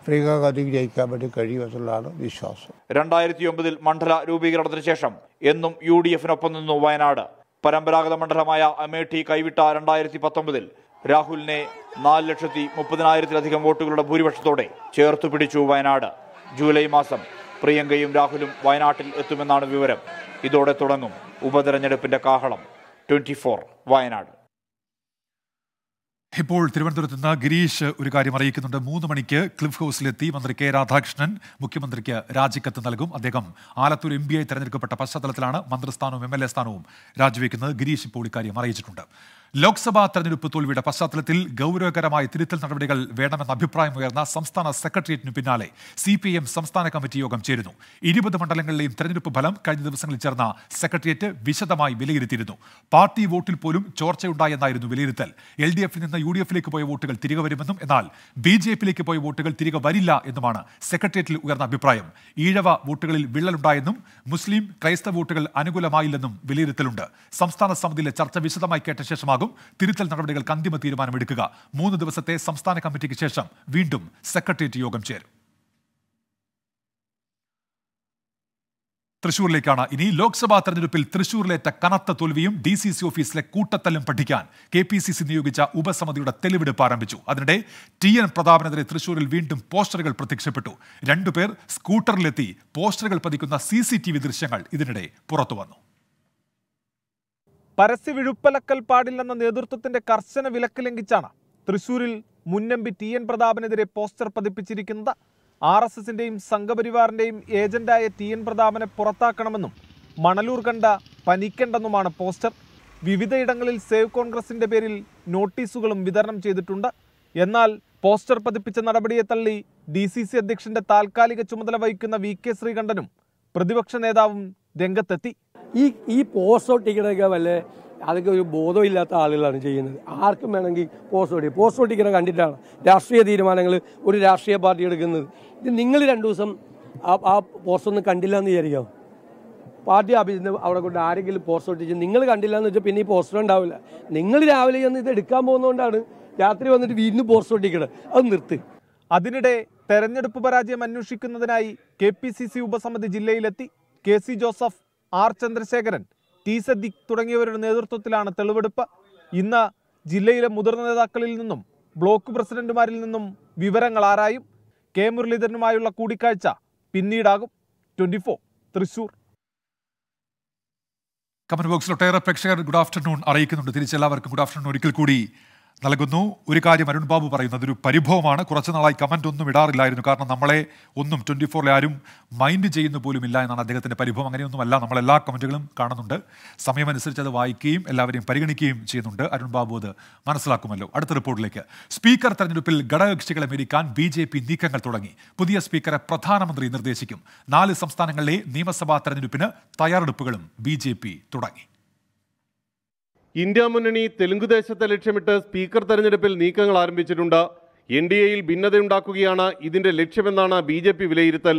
B: പ്രിയകാന്തി ജയിക്കാൻ വേണ്ടി കഴിയുമെന്നുള്ളതാണ് വിശ്വാസം
H: രണ്ടായിരത്തി ഒമ്പതിൽ മണ്ഡല രൂപീകരണത്തിന് ശേഷം എന്നും യു ഡി എഫിനൊപ്പം നിന്നു വയനാട് പരമ്പരാഗത മണ്ഡലമായ അമേഠി കൈവിട്ട രണ്ടായിരത്തി പത്തൊമ്പതിൽ രാഹുലിനെ നാല് ലക്ഷത്തി മുപ്പതിനായിരത്തിലധികം വോട്ടുകളുടെ ഭൂരിപക്ഷത്തോടെ ചേർത്തു പിടിച്ചു വയനാട് ജൂലൈ മാസം പ്രിയങ്കയും രാഹുലും വയനാട്ടിൽ എത്തുമെന്നാണ് വിവരം ഇതോടെ തുടങ്ങും ഉപതെരഞ്ഞെടുപ്പിന്റെ കാഹളം ട്വന്റി വയനാട്
A: ഇപ്പോൾ തിരുവനന്തപുരത്ത് നിന്ന് ഗിരീഷ് ഒരു കാര്യം അറിയിക്കുന്നുണ്ട് മൂന്ന് മണിക്ക് ക്ലിഫ് ഹൗസിലെത്തി മന്ത്രി കെ രാധാകൃഷ്ണൻ മുഖ്യമന്ത്രിക്ക് രാജിക്കത്ത് നൽകും അദ്ദേഹം ആലത്തൂർ എം ബി ഐ തെരഞ്ഞെടുക്കപ്പെട്ട പശ്ചാത്തലത്തിലാണ് മന്ത്രിസ്ഥാനവും എം എൽ എ സ്ഥാനവും രാജിവെക്കുന്നത് ഗിരീഷ് ഇപ്പോൾ ഇക്കാര്യം അറിയിച്ചിട്ടുണ്ട് ലോക്സഭാ തെരഞ്ഞെടുപ്പ് തോൽവിയുടെ പശ്ചാത്തലത്തിൽ ഗൗരവകരമായ തിരുത്തൽ നടപടികൾ വേണമെന്ന അഭിപ്രായം ഉയർന്ന സംസ്ഥാന സെക്രട്ടേറിയറ്റിനു പിന്നാലെ സി പി എം സംസ്ഥാന കമ്മിറ്റി യോഗം ചേരുന്നു ഇരുപത് മണ്ഡലങ്ങളിലെയും തെരഞ്ഞെടുപ്പ് ഫലം കഴിഞ്ഞ ദിവസങ്ങളിൽ ചേർന്ന സെക്രട്ടേറിയറ്റ് വിശദമായി വിലയിരുത്തിയിരുന്നു പാർട്ടി വോട്ടിൽ പോലും ചോർച്ചയുണ്ടായെന്നായിരുന്നു വിലയിരുത്തൽ എൽ ഡി എഫിൽ നിന്ന് യു ഡി എഫിലേക്ക് പോയ വോട്ടുകൾ തിരികെ വരുമെന്നും എന്നാൽ ബി ജെ പിയിലേക്ക് പോയ വോട്ടുകൾ തിരികെ വരില്ല എന്നുമാണ് സെക്രട്ടേറിയറ്റിൽ ഉയർന്ന അഭിപ്രായം ഈഴവ വോട്ടുകളിൽ വിള്ളലുണ്ടായെന്നും മുസ്ലിം ക്രൈസ്തവ വോട്ടുകൾ അനുകൂലമായില്ലെന്നും വിലയിരുത്തലുണ്ട് സംസ്ഥാന സമിതിയിലെ ചർച്ച വിശദമായി കേട്ട ശേഷമാകും ഉണ്ടാകും തിരുത്തൽ നടപടികൾക്ക് അന്തിമ തീരുമാനമെടുക്കുക മൂന്ന് ദിവസത്തെ സംസ്ഥാന കമ്മിറ്റിക്ക് ശേഷം വീണ്ടും സെക്രട്ടേറിയറ്റ് യോഗം ചേരും തൃശൂരിലേക്കാണ് ഇനി ലോക്സഭാ തെരഞ്ഞെടുപ്പിൽ തൃശൂരിലേറ്റ കനത്ത തോൽവിയും ഡി സി സി ഓഫീസിലെ കൂട്ടത്തല്ലും പഠിക്കാൻ കെ പി സി സി നിയോഗിച്ച ഉപസമിതിയുടെ തെളിവെടുപ്പ് ആരംഭിച്ചു അതിനിടെ ടി എൻ പ്രതാപനെതിരെ തൃശൂരിൽ വീണ്ടും പോസ്റ്ററുകൾ പ്രത്യക്ഷപ്പെട്ടു രണ്ടുപേർ സ്കൂട്ടറിലെത്തി പോസ്റ്ററുകൾ പതിക്കുന്ന സി സി ടി വി ദൃശ്യങ്ങൾ ഇതിനിടെ പുറത്തുവന്നു പരസ്യ വിഴുപ്പലക്കൽ
J: പാടില്ലെന്ന നേതൃത്വത്തിന്റെ കർശന വിലക്ക് ലംഘിച്ചാണ് തൃശൂരിൽ മുന്നമ്പി ടി എൻ പ്രതാപനെതിരെ പോസ്റ്റർ പതിപ്പിച്ചിരിക്കുന്നത് ആർ എസ് എസിന്റെയും സംഘപരിവാറിന്റെയും ഏജന്റായ ടി എൻ പ്രതാപനെ പുറത്താക്കണമെന്നും മണലൂർ കണ്ട പനിക്കണ്ടെന്നുമാണ് പോസ്റ്റർ വിവിധയിടങ്ങളിൽ സേവ് കോൺഗ്രസിന്റെ പേരിൽ നോട്ടീസുകളും വിതരണം ചെയ്തിട്ടുണ്ട് എന്നാൽ പോസ്റ്റർ പതിപ്പിച്ച നടപടിയെ തള്ളി ഡി സി സി അധ്യക്ഷന്റെ താൽക്കാലിക ചുമതല വഹിക്കുന്ന വി കെ ശ്രീകണ്ഠനും പ്രതിപക്ഷ നേതാവും രംഗത്തെത്തി ഈ ഈ പോസ്റ്റ് ഒട്ടിക്കണൊക്കെ വല്ല അതൊക്കെ ഒരു ബോധമില്ലാത്ത
C: ആളുകളാണ് ചെയ്യുന്നത് ആർക്കും വേണമെങ്കിൽ പോസ്റ്റ് ഒട്ടി പോസ്റ്റ് ഒട്ടിക്കണ കണ്ടിട്ടാണ് രാഷ്ട്രീയ തീരുമാനങ്ങൾ ഒരു രാഷ്ട്രീയ പാർട്ടി എടുക്കുന്നത് ഇത് നിങ്ങൾ രണ്ടു ദിവസം ആ ആ പോസ്റ്റ് ഒന്നും കണ്ടില്ല എന്ന് വിചാരിക്കാം പാർട്ടി ഓഫീസിന് അവിടെ കൊണ്ട് ആരെങ്കിലും പോസ്റ്റ് ഒട്ടിച്ച് നിങ്ങൾ കണ്ടില്ല എന്ന് വെച്ചാൽ പിന്നെ ഈ പോസ്റ്റർ ഉണ്ടാവില്ല
J: നിങ്ങൾ രാവിലെ ചെന്ന് ഇത് എടുക്കാൻ പോകുന്നതുകൊണ്ടാണ് രാത്രി വന്നിട്ട് വീണ്ടും പോസ്റ്റർ ഒട്ടിക്കണത് അത് നിർത്തി അതിനിടെ തെരഞ്ഞെടുപ്പ് പരാജയം അന്വേഷിക്കുന്നതിനായി കെ പി സി സി ഉപസമിതി ജില്ലയിലെത്തി K C Joseph R Chandrasekharan T Siddique തുടങ്ങിയവരുടെ നേതൃത്വത്തിലാണ് തെളിവെടുപ്പ് ഇന്ന് ജില്ലയിലെ മുതിർന്ന നേതാക്കളിൽ നിന്നും ബ്ലോക്ക് പ്രസിഡന്റുമാരിൽ നിന്നും വിവരങ്ങൾ ആരായും കെ മുരളീധരനുമായുള്ള കൂടിക്കാഴ്ച പിന്നീടാകും ട്വന്റി ഫോർ തൃശൂർ
A: കമന്റ് ബോക്സിൽ ഒട്ടേറെ പ്രേക്ഷകർ ഗുഡ് ആഫ്റ്റർനൂൺ അറിയിക്കുന്നുണ്ട് തിരിച്ചെല്ലാവർക്കും ഗുഡ് ആഫ്റ്റർനൂൺ ഒരിക്കൽ കൂടി നൽകുന്നു ഒരു കാര്യം അരുൺ ബാബു പറയുന്നത് ഒരു പരിഭവമാണ് കുറച്ച് നാളായി കമൻ്റ് ഒന്നും ഇടാറില്ലായിരുന്നു കാരണം നമ്മളെ ഒന്നും ട്വൻറ്റി ഫോറിൽ ആരും മൈൻഡ് ചെയ്യുന്ന പോലും ഇല്ല എന്നാണ് അദ്ദേഹത്തിൻ്റെ പരിഭവം അങ്ങനെയൊന്നുമല്ല നമ്മൾ എല്ലാ കമൻറ്റുകളും കാണുന്നുണ്ട് സമയമനുസരിച്ച് അത് വായിക്കുകയും എല്ലാവരെയും പരിഗണിക്കുകയും ചെയ്യുന്നുണ്ട് അരുൺ ബാബു അത് മനസ്സിലാക്കുമല്ലോ അടുത്ത റിപ്പോർട്ടിലേക്ക് സ്പീക്കർ തെരഞ്ഞെടുപ്പിൽ ഘടകകക്ഷികളെ മേരിക്കാൻ ബി ജെ പി നീക്കങ്ങൾ തുടങ്ങി പുതിയ സ്പീക്കറെ പ്രധാനമന്ത്രി നിർദ്ദേശിക്കും നാല് സംസ്ഥാനങ്ങളിലെ നിയമസഭാ തെരഞ്ഞെടുപ്പിന് തയ്യാറെടുപ്പുകളും ബി തുടങ്ങി ഇന്ത്യ മുന്നണി
J: തെലുങ്കുദേശത്തെ ലക്ഷ്യമിട്ട് സ്പീക്കർ തെരഞ്ഞെടുപ്പിൽ നീക്കങ്ങൾ ആരംഭിച്ചിട്ടുണ്ട് എൻ ഡി എയിൽ ഭിന്നതയുണ്ടാക്കുകയാണ് ഇതിന്റെ ലക്ഷ്യമെന്നാണ് ബി ജെ പി വിലയിരുത്തൽ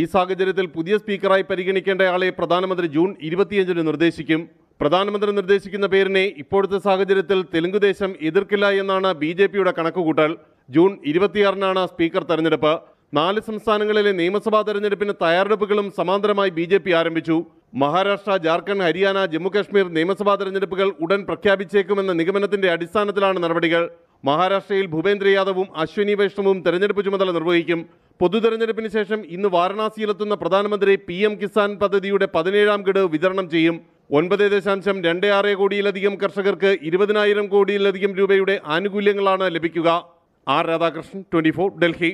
J: ഈ സാഹചര്യത്തിൽ പുതിയ സ്പീക്കറായി പരിഗണിക്കേണ്ട ആളെ പ്രധാനമന്ത്രി ജൂൺ ഇരുപത്തിയഞ്ചിന് നിർദ്ദേശിക്കും പ്രധാനമന്ത്രി നിർദ്ദേശിക്കുന്ന പേരിനെ ഇപ്പോഴത്തെ സാഹചര്യത്തിൽ തെലുങ്കുദേശം എതിർക്കില്ല എന്നാണ് ബി ജെ പിയുടെ കണക്കുകൂട്ടൽ ജൂൺ ഇരുപത്തിയാറിനാണ് സ്പീക്കർ തെരഞ്ഞെടുപ്പ് നാല് സംസ്ഥാനങ്ങളിലെ നിയമസഭാ തെരഞ്ഞെടുപ്പിന് തയ്യാറെടുപ്പുകളും സമാന്തരമായി ബി ആരംഭിച്ചു മഹാരാഷ്ട്ര ജാർഖണ്ഡ് ഹരിയാന ജമ്മുകശ്മീർ നിയമസഭാ തെരഞ്ഞെടുപ്പുകൾ ഉടൻ പ്രഖ്യാപിച്ചേക്കുമെന്ന നിഗമനത്തിന്റെ അടിസ്ഥാനത്തിലാണ് നടപടികൾ മഹാരാഷ്ട്രയിൽ ഭൂപേന്ദ്ര യാദവും അശ്വിനി വൈഷ്ണവും തെരഞ്ഞെടുപ്പ് ചുമതല നിർവഹിക്കും പൊതു തെരഞ്ഞെടുപ്പിന് ശേഷം ഇന്ന് വാരണാസിയിലെത്തുന്ന പ്രധാനമന്ത്രി പി എം കിസാൻ പദ്ധതിയുടെ പതിനേഴാം ഗഡ് വിതരണം ചെയ്യും ഒൻപത് ദശാംശം രണ്ട് ആറ് കോടിയിലധികം കർഷകർക്ക് ഇരുപതിനായിരം കോടിയിലധികം രൂപയുടെ ആനുകൂല്യങ്ങളാണ് ലഭിക്കുക ആർ രാധാകൃഷ്ണൻ ട്വൻറ്റി ഡൽഹി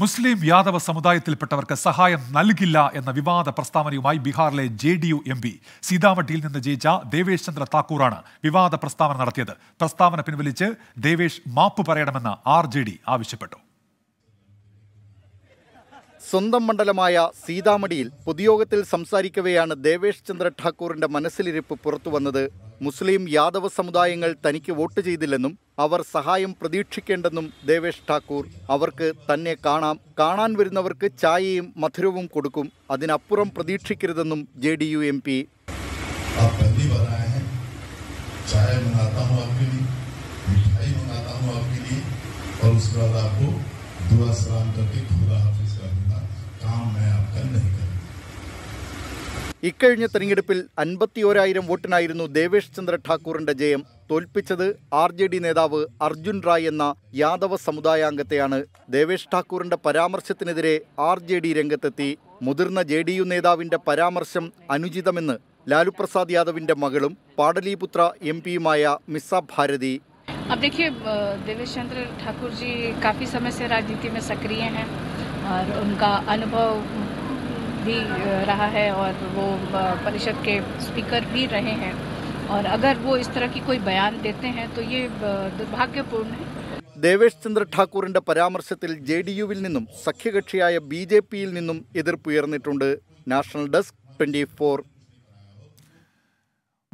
A: മുസ്ലിം യാദവ സമുദായത്തിൽപ്പെട്ടവർക്ക് സഹായം നൽകില്ല എന്ന വിവാദ പ്രസ്താവനയുമായി ബീഹാറിലെ J D U M P സീതാമഠിയിൽ നിന്ന് ജയിച്ച ദേവേഷ് ചന്ദ്ര താക്കൂറാണ് വിവാദ പ്രസ്താവന നടത്തിയത് പ്രസ്താവന പിൻവലിച്ച് ദേവേഷ് മാപ്പ് പറയണമെന്ന് ആർ ആവശ്യപ്പെട്ടു
E: സ്വന്തം മണ്ഡലമായ സീതാമടിയിൽ പൊതുയോഗത്തിൽ സംസാരിക്കവെയാണ് ദേവേഷ് ചന്ദ്ര ഠാക്കൂറിന്റെ മനസ്സിലിരിപ്പ് പുറത്തുവന്നത് മുസ്ലിം യാദവ സമുദായങ്ങൾ തനിക്ക് വോട്ട് ചെയ്തില്ലെന്നും അവർ സഹായം പ്രതീക്ഷിക്കേണ്ടെന്നും ദേവേഷ് ഠാക്കൂർ അവർക്ക് തന്നെ കാണാം കാണാൻ വരുന്നവർക്ക് ചായയും മധുരവും കൊടുക്കും അതിനപ്പുറം പ്രതീക്ഷിക്കരുതെന്നും J D U M P और ഇക്കഴിഞ്ഞ തെരഞ്ഞെടുപ്പിൽ അൻപത്തിയോരായിരം വോട്ടിനായിരുന്നു ദേവേഷ് ചന്ദ്ര ഠാക്കൂറിന്റെ ജയം തോൽപ്പിച്ചത് ആർ ജെ ഡി നേതാവ് അർജുൻ റായ് എന്ന യാദവ സമുദായാംഗത്തെയാണ് ദേവേഷ് ഠാക്കൂറിന്റെ പരാമർശത്തിനെതിരെ ആർ ജെ ഡി രംഗത്തെത്തി മുതിർന്ന ജെ ഡി യു നേതാവിന്റെ പരാമർശം അനുചിതമെന്ന് ലാലു പ്രസാദ് യാദവിന്റെ മകളും പാടലീപുത്ര എം പിയുമായ മിസ ഭാരതി
K: अब ദേവേഷ് ചന്ദ്ര चंद्र ठाकुर
F: जी काफ़ी समय से और उनका अनुभव भी रहा है और वो परिषद के स्पीकर भी रहे हैं और अगर वो इस तरह की कोई बयान देते हैं तो ये दुर्भाग्यपूर्ण है
E: ദേവേഷ് ചന്ദ്ര ഠാക്കൂറിന്റെ പരാമർശത്തിൽ ജെ ഡി യുവിൽ നിന്നും സഖ്യകക്ഷിയായ ബി ജെ പിയിൽ നിന്നും എതിർപ്പുയർന്നിട്ടുണ്ട് നാഷണൽ ഡെസ്ക് ട്വന്റി ഫോർ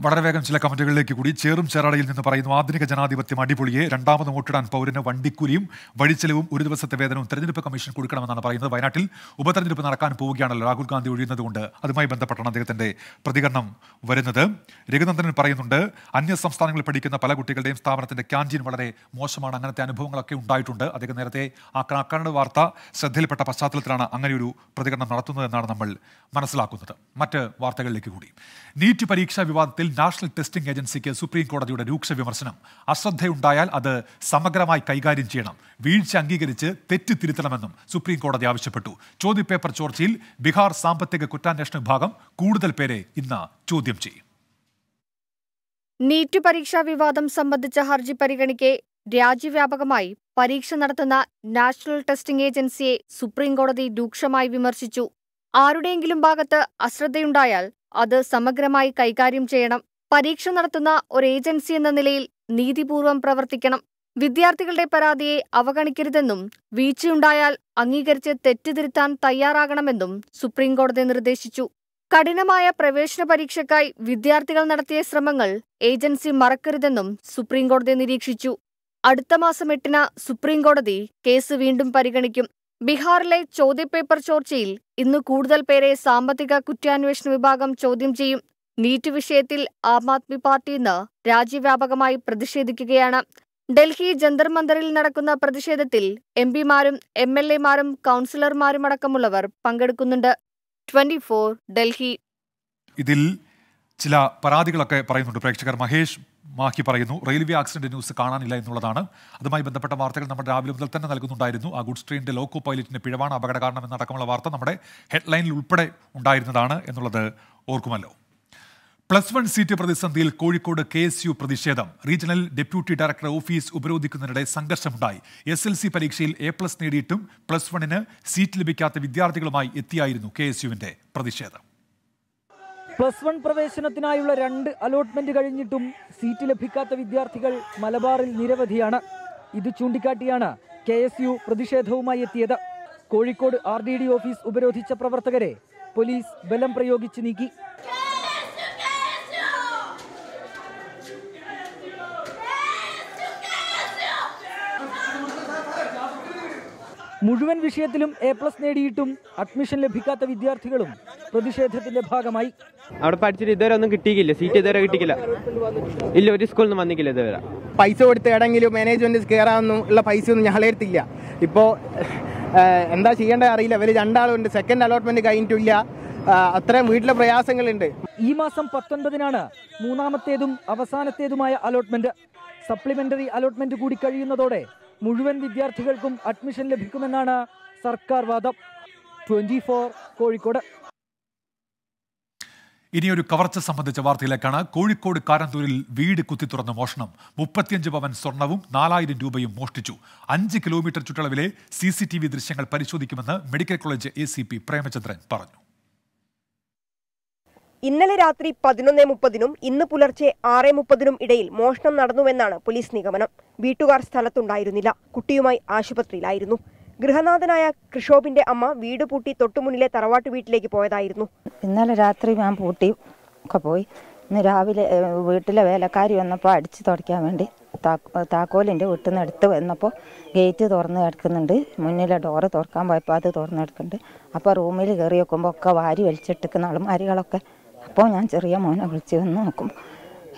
A: വളരെ വേഗം ചില കമന്റുകളിലേക്ക് കൂടി ചേറും ചേറാടയിൽ നിന്ന് പറയുന്നു ആധുനിക ജനാധിപത്യം അടിപൊളിയെ രണ്ടാമത് വോട്ടിടാൻ പൗരന് വണ്ടിക്കുലിയും വഴിച്ചെലവും ഒരു ദിവസത്തെ വേതനവും തെരഞ്ഞെടുപ്പ് കമ്മീഷൻ കൊടുക്കണമെന്നാണ് പറയുന്നത് വയനാട്ടിൽ ഉപതെരഞ്ഞെടുപ്പ് നടക്കാൻ പോവുകയാണല്ലോ രാഹുൽ ഗാന്ധി ഒഴിയുന്നതുകൊണ്ട് അതുമായി ബന്ധപ്പെട്ടാണ് അദ്ദേഹത്തിന്റെ പ്രതികരണം വരുന്നത് രഘുനന്ദനൻ പറയുന്നുണ്ട് അന്യ സംസ്ഥാനങ്ങളിൽ പഠിക്കുന്ന പല കുട്ടികളുടെയും സ്ഥാപനത്തിന്റെ ക്യാൻറ്റീൻ വളരെ മോശമാണ് അങ്ങനത്തെ അനുഭവങ്ങളൊക്കെ ഉണ്ടായിട്ടുണ്ട് അദ്ദേഹം നേരത്തെ ആ വാർത്ത ശ്രദ്ധയിൽപ്പെട്ട പശ്ചാത്തലത്തിലാണ് അങ്ങനെയൊരു പ്രതികരണം നടത്തുന്നതെന്നാണ് നമ്മൾ മനസ്സിലാക്കുന്നത് മറ്റ് വാർത്തകളിലേക്ക് കൂടി നീറ്റ് പരീക്ഷാ വിവാദത്തിൽ നാഷണൽ ടെസ്റ്റിംഗ് ഏജൻസിക്ക് സുപ്രീം കോടതിയുടെ രൂക്ഷ വിമർശനം അശ്രദ്ധയുണ്ടായാൽ അത് സമഗ്രമായി കൈകാര്യം ചെയ്യണം വീഴ്ച അംഗീകരിച്ച് തെറ്റ് തിരുത്തണമെന്നും സുപ്രീം കോടതി ആവശ്യപ്പെട്ടു ചോദ്യപേപ്പർ ചോർച്ചയിൽ ബീഹാർ സാമ്പത്തിക കുറ്റാന്വേഷണ വിഭാഗം കൂടുതൽ പേരെ ഇന്ന് ചോദ്യം ചെയ്യും
L: നീറ്റ് പരീക്ഷാ വിവാദം സംബന്ധിച്ച ഹർജി പരിഗണിക്കെ രാജ്യവ്യാപകമായി പരീക്ഷ നടത്തുന്ന നാഷണൽ ടെസ്റ്റിംഗ് ഏജൻസിയെ സുപ്രീം കോടതി രൂക്ഷമായി വിമർശിച്ചു ആരുടെയെങ്കിലും ഭാഗത്ത് അശ്രദ്ധയുണ്ടായാൽ അത് സമഗ്രമായി കൈകാര്യം ചെയ്യണം പരീക്ഷ നടത്തുന്ന ഒരു ഏജൻസി എന്ന നിലയിൽ നീതിപൂർവം പ്രവർത്തിക്കണം വിദ്യാർത്ഥികളുടെ പരാതിയെ അവഗണിക്കരുതെന്നും വീഴ്ചയുണ്ടായാൽ അംഗീകരിച്ച് തെറ്റുതിരുത്താൻ തയ്യാറാകണമെന്നും സുപ്രീംകോടതി നിർദ്ദേശിച്ചു കഠിനമായ പ്രവേശന പരീക്ഷയ്ക്കായി വിദ്യാർത്ഥികൾ നടത്തിയ ശ്രമങ്ങൾ ഏജൻസി മറക്കരുതെന്നും സുപ്രീംകോടതി നിരീക്ഷിച്ചു അടുത്ത മാസം എട്ടിന് സുപ്രീംകോടതി കേസ് വീണ്ടും പരിഗണിക്കും ബീഹാറിലെ ചോദ്യപേപ്പർ ചോർച്ചയിൽ ഇന്ന് കൂടുതൽ പേരെ സാമ്പത്തിക കുറ്റാന്വേഷണ വിഭാഗം ചോദ്യം ചെയ്യും നീറ്റ് വിഷയത്തിൽ ആം ആദ്മി പാർട്ടി ഇന്ന് രാജ്യവ്യാപകമായി പ്രതിഷേധിക്കുകയാണ് ഡൽഹി ജന്തർ മന്ദറിൽ നടക്കുന്ന പ്രതിഷേധത്തിൽ എം പിമാരും എം എൽ എമാരും കൗൺസിലർമാരുമടക്കമുള്ളവർ പങ്കെടുക്കുന്നുണ്ട് ട്വന്റി ഡൽഹി
A: ഇതിൽ ചില പരാതികളൊക്കെ പറയുന്നുണ്ട് പ്രേക്ഷകർ മഹേഷ് മാക്കി പറയുന്നു റെയിൽവേ ആക്സിഡന്റ് ന്യൂസ് കാണാനില്ല എന്നുള്ളതാണ് അതുമായി ബന്ധപ്പെട്ട വാർത്തകൾ നമ്മൾ രാവിലെ മുതൽ തന്നെ നൽകുന്നുണ്ടായിരുന്നു ആ ഗുഡ്സ് ട്രെയിനിന്റെ ലോക്കോ പൈലറ്റിന്റെ പിഴവാണ് അപകട കാരണം എന്നടക്കമുള്ള വാർത്ത നമ്മുടെ ഹെഡ്ലൈനിൽ ഉൾപ്പെടെ ഉണ്ടായിരുന്നതാണ് എന്നുള്ളത് ഓർക്കുമല്ലോ പ്ലസ് വൺ സീറ്റ് പ്രതിസന്ധിയിൽ കോഴിക്കോട് കെ എസ് യു പ്രതിഷേധം റീജിയണൽ ഡെപ്യൂട്ടി ഡയറക്ടർ ഓഫീസ് ഉപരോധിക്കുന്നതിനിടെ സംഘർഷമുണ്ടായി എസ് എൽ സി പരീക്ഷയിൽ എ പ്ലസ് നേടിയിട്ടും പ്ലസ് വണ്ണിന് സീറ്റ് ലഭിക്കാത്ത വിദ്യാർത്ഥികളുമായി എത്തിയായിരുന്നു കെ എസ് യുവിന്റെ പ്രതിഷേധം
G: പ്ലസ് വൺ പ്രവേശനത്തിനായുള്ള രണ്ട് അലോട്ട്മെന്റ് കഴിഞ്ഞിട്ടും സീറ്റ് ലഭിക്കാത്ത വിദ്യാർത്ഥികൾ മലബാറിൽ നിരവധിയാണ് ഇത് ചൂണ്ടിക്കാട്ടിയാണ് കെ എസ് യു പ്രതിഷേധവുമായി എത്തിയത് Kozhikode R D D office ഉപരോധിച്ച പ്രവർത്തകരെ പോലീസ് ബലം പ്രയോഗിച്ച് നീക്കി മുഴുവൻ വിഷയത്തിലും എ പ്ലസ് നേടിയിട്ടും അഡ്മിഷൻ ലഭിക്കാത്ത വിദ്യാർത്ഥികളും പ്രതിഷേധത്തിന്റെ ഭാഗമായി
J: അവിടെ പഠിച്ചിട്ട് ഇതുവരെ ഒന്നും കിട്ടിയില്ല സീറ്റ് ഇതുവരെ കിട്ടിയില്ല ഇല്ല ഒരു സ്കൂളിൽ നിന്ന് വന്നിക്കില്ല ഇതുവരെ
G: പൈസ കൊടുത്ത് ഏടെങ്കിലും മാനേജ്മെന്റ് കയറാമെന്നും ഉള്ള പൈസ ഒന്നും ഞങ്ങളെ എടുത്തില്ല ഇപ്പോൾ എന്താ ചെയ്യേണ്ടത് അറിയില്ല ഇവർ രണ്ടാളുണ്ട് സെക്കൻഡ് അലോട്ട്മെന്റ് കഴിഞ്ഞിട്ടില്ല അത്രയും വീട്ടിലെ പ്രയാസങ്ങളുണ്ട് ഈ മാസം പത്തൊൻപതിനാണ് മൂന്നാമത്തേതും അവസാനത്തേതുമായ അലോട്ട്മെന്റ് സപ്ലിമെന്ററി അലോട്ട്മെന്റ് കൂടി കഴിയുന്നതോടെ മുഴുവൻ വിദ്യാർത്ഥികൾക്കും അഡ്മിഷൻ ലഭിക്കുമെന്നാണ് സർക്കാർ വാദം ട്വന്റി ഫോർ കോഴിക്കോട്
A: ഇനിയൊരു കവർച്ച സംബന്ധിച്ച വാർത്തയിലേക്കാണ് കോഴിക്കോട് കാരന്തൂരിൽ വീട് കുത്തി തുറന്ന മോഷണം മുപ്പത്തിയഞ്ച് പവൻ സ്വർണവും നാലായിരം രൂപയും മോഷ്ടിച്ചു അഞ്ച് കിലോമീറ്റർ ചുറ്റളവിലെ സി ദൃശ്യങ്ങൾ പരിശോധിക്കുമെന്ന് മെഡിക്കൽ കോളേജ് എ പ്രേമചന്ദ്രൻ പറഞ്ഞു
K: ഇന്നലെ രാത്രി പതിനൊന്ന് മുപ്പതിനും ഇന്ന് പുലർച്ചെ ആറ് മുപ്പതിനും ഇടയിൽ മോഷണം നടന്നുവെന്നാണ് പോലീസ് നിഗമനം വീട്ടുകാർ സ്ഥലത്തുണ്ടായിരുന്നില്ല കുട്ടിയുമായി ആശുപത്രിയിലായിരുന്നു ഗൃഹനാഥനായ കൃഷോബിന്റെ അമ്മ വീട് പൂട്ടി തൊട്ടുമുന്നിലെ തറവാട്ട് വീട്ടിലേക്ക് പോയതായിരുന്നു
F: ഇന്നലെ രാത്രി ഞാൻ പൂട്ടി ഒക്കെ പോയി ഇന്ന് രാവിലെ വീട്ടിലെ വേലക്കാരി വന്നപ്പോൾ അടിച്ചു തുടയ്ക്കാൻ വേണ്ടി താക്കോലിൻ്റെ വീട്ടിൽ നിന്ന് എടുത്ത് വന്നപ്പോൾ ഗേറ്റ് തുറന്ന് കിടക്കുന്നുണ്ട് മുന്നിലെ ഡോറ് തുറക്കാൻ പോയപ്പോൾ അത് തുറന്നെടുക്കുന്നുണ്ട് അപ്പോൾ റൂമിൽ കയറി വെക്കുമ്പോൾ ഒക്കെ വാരി വലിച്ചിട്ടിക്കുന്ന ആളും അപ്പോൾ ഞാൻ ചെറിയ മോനെ വിളിച്ച് വന്ന് നോക്കും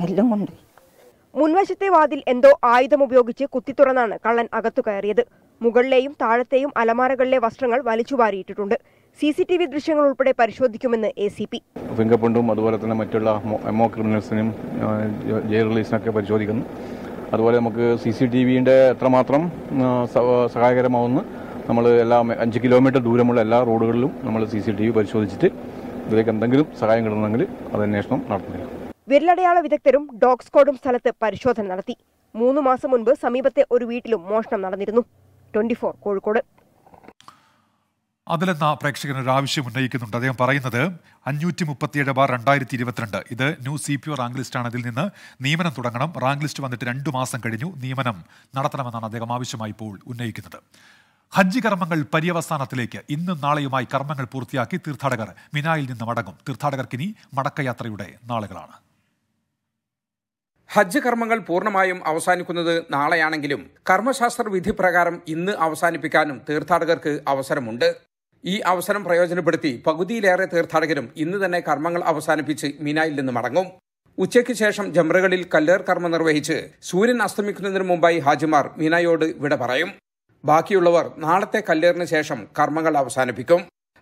F: എല്ലാം
K: കൊണ്ട് മുൻവശത്തെ വാതിൽ എന്തോ ആയുധം ഉപയോഗിച്ച് കുത്തി തുറന്നാണ് കള്ളൻ അകത്തു കയറിയത് മുകളിലെയും താഴത്തെയും അലമാരകളിലെ വസ്ത്രങ്ങൾ വലിച്ചുവാരിയിട്ടിട്ടുണ്ട് സി സി ടി വി ദൃശ്യങ്ങൾ ഉൾപ്പെടെ പരിശോധിക്കുമെന്ന് എ സി പി
J: ഫിംഗർ പ്രിന്റും അതുപോലെ തന്നെ മറ്റുള്ള എമോ ക്രിമിനൽസിനും ജയിൽ റിലീസിനൊക്കെ പരിശോധിക്കുന്നു അതുപോലെ നമുക്ക് സി സി ടി വിന്റെ എത്രമാത്രം സഹായകരമാവുന്നു നമ്മൾ എല്ലാ അഞ്ച് കിലോമീറ്റർ ദൂരമുള്ള എല്ലാ റോഡുകളിലും നമ്മൾ സി സി ടി വി പരിശോധിച്ചിട്ട് ഇതിലേക്ക് എന്തെങ്കിലും സഹായം കിട്ടണമെങ്കിൽ അത് അന്വേഷണം നടത്തുന്നില്ല
K: വിരലടയാള വിദഗ്ധരും ഡോഗ് സ്കോഡും സ്ഥലത്ത് പരിശോധന നടത്തി മൂന്ന് മാസം മുൻപ് സമീപത്തെ ഒരു വീട്ടിലും മോഷണം നടന്നിരുന്നു ട്വന്റി ഫോർ കോഴിക്കോട്
A: അതിലെന്ന പ്രേക്ഷകൻ ഒരു ആവശ്യം ഉന്നയിക്കുന്നുണ്ട് അദ്ദേഹം പറയുന്നത് അഞ്ഞൂറ്റി മുപ്പത്തിയേഴ് ബാർ രണ്ടായിരത്തി ഇരുപത്തിരണ്ട് ഇത് new C P O rank ലിസ്റ്റാണ് അതിൽ നിന്ന് നിയമനം തുടങ്ങണം റാങ്ക് ലിസ്റ്റ് വന്നിട്ട് രണ്ടു മാസം കഴിഞ്ഞു നിയമനം നടത്തണമെന്നാണ് അദ്ദേഹം ആവശ്യമായി ഇപ്പോൾ ഉന്നയിക്കുന്നത് ഹജ്ജ് കർമ്മങ്ങൾ പര്യവസാനത്തിലേക്ക് ഇന്നും നാളെയുമായി കർമ്മങ്ങൾ പൂർത്തിയാക്കി തീർത്ഥാടകർ മിനായിൽ നിന്ന് മടങ്ങും തീർത്ഥാടകർക്കിനി മടക്കയാത്രയുടെ നാളുകളാണ്
B: ഹജ്ജ് കർമ്മങ്ങൾ പൂർണ്ണമായും അവസാനിക്കുന്നത് നാളെയാണെങ്കിലും കർമ്മശാസ്ത്ര വിധി പ്രകാരം ഇന്ന് അവസാനിപ്പിക്കാനും തീർത്ഥാടകർക്ക് അവസരമുണ്ട് ഈ അവസരം പ്രയോജനപ്പെടുത്തി പകുതിയിലേറെ തീർത്ഥാടകരും ഇന്ന് തന്നെ കർമ്മങ്ങൾ അവസാനിപ്പിച്ച് മിനായിൽ നിന്ന് മടങ്ങും ഉച്ചയ്ക്ക് ശേഷം ജംറകളിൽ കല്ലേർ കർമ്മം നിർവഹിച്ച് സൂര്യൻ അസ്തമിക്കുന്നതിന് മുമ്പായി ഹാജിമാർ മിനായോട് വിട പറയും ബാക്കിയുള്ളവർ നാളത്തെ കല്ലേറിന് ശേഷം കർമ്മങ്ങൾ അവസാനിപ്പിക്കും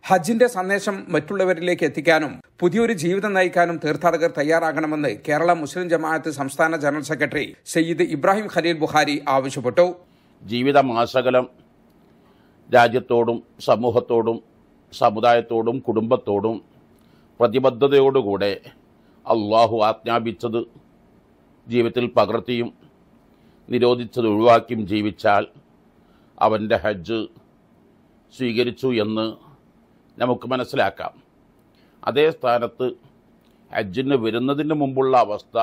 B: ഹജ്ജിന്റെ സന്ദേശം മറ്റുള്ളവരിലേക്ക് എത്തിക്കാനും പുതിയൊരു ജീവിതം നയിക്കാനും തീർത്ഥാടകർ തയ്യാറാകണമെന്ന് കേരള മുസ്ലിം ജമാഅത്ത് സംസ്ഥാന ജനറൽ സെക്രട്ടറി സയ്യിദ് ഇബ്രാഹിം ഖലീൽ ബുഹാരി ആവശ്യപ്പെട്ടു ജീവിതമാസകലം
H: രാജ്യത്തോടും സമൂഹത്തോടും സമുദായത്തോടും കുടുംബത്തോടും പ്രതിബദ്ധതയോടുകൂടെ അള്ളാഹു ആജ്ഞാപിച്ചത് ജീവിതത്തിൽ പകർത്തിയും നിരോധിച്ചത് ഒഴിവാക്കിയും ജീവിച്ചാൽ അവൻ്റെ ഹജ്ജ് സ്വീകരിച്ചു എന്ന് നമുക്ക് മനസ്സിലാക്കാം അതേ സ്ഥാനത്ത് ഹജ്ജിന് വരുന്നതിന് മുമ്പുള്ള അവസ്ഥ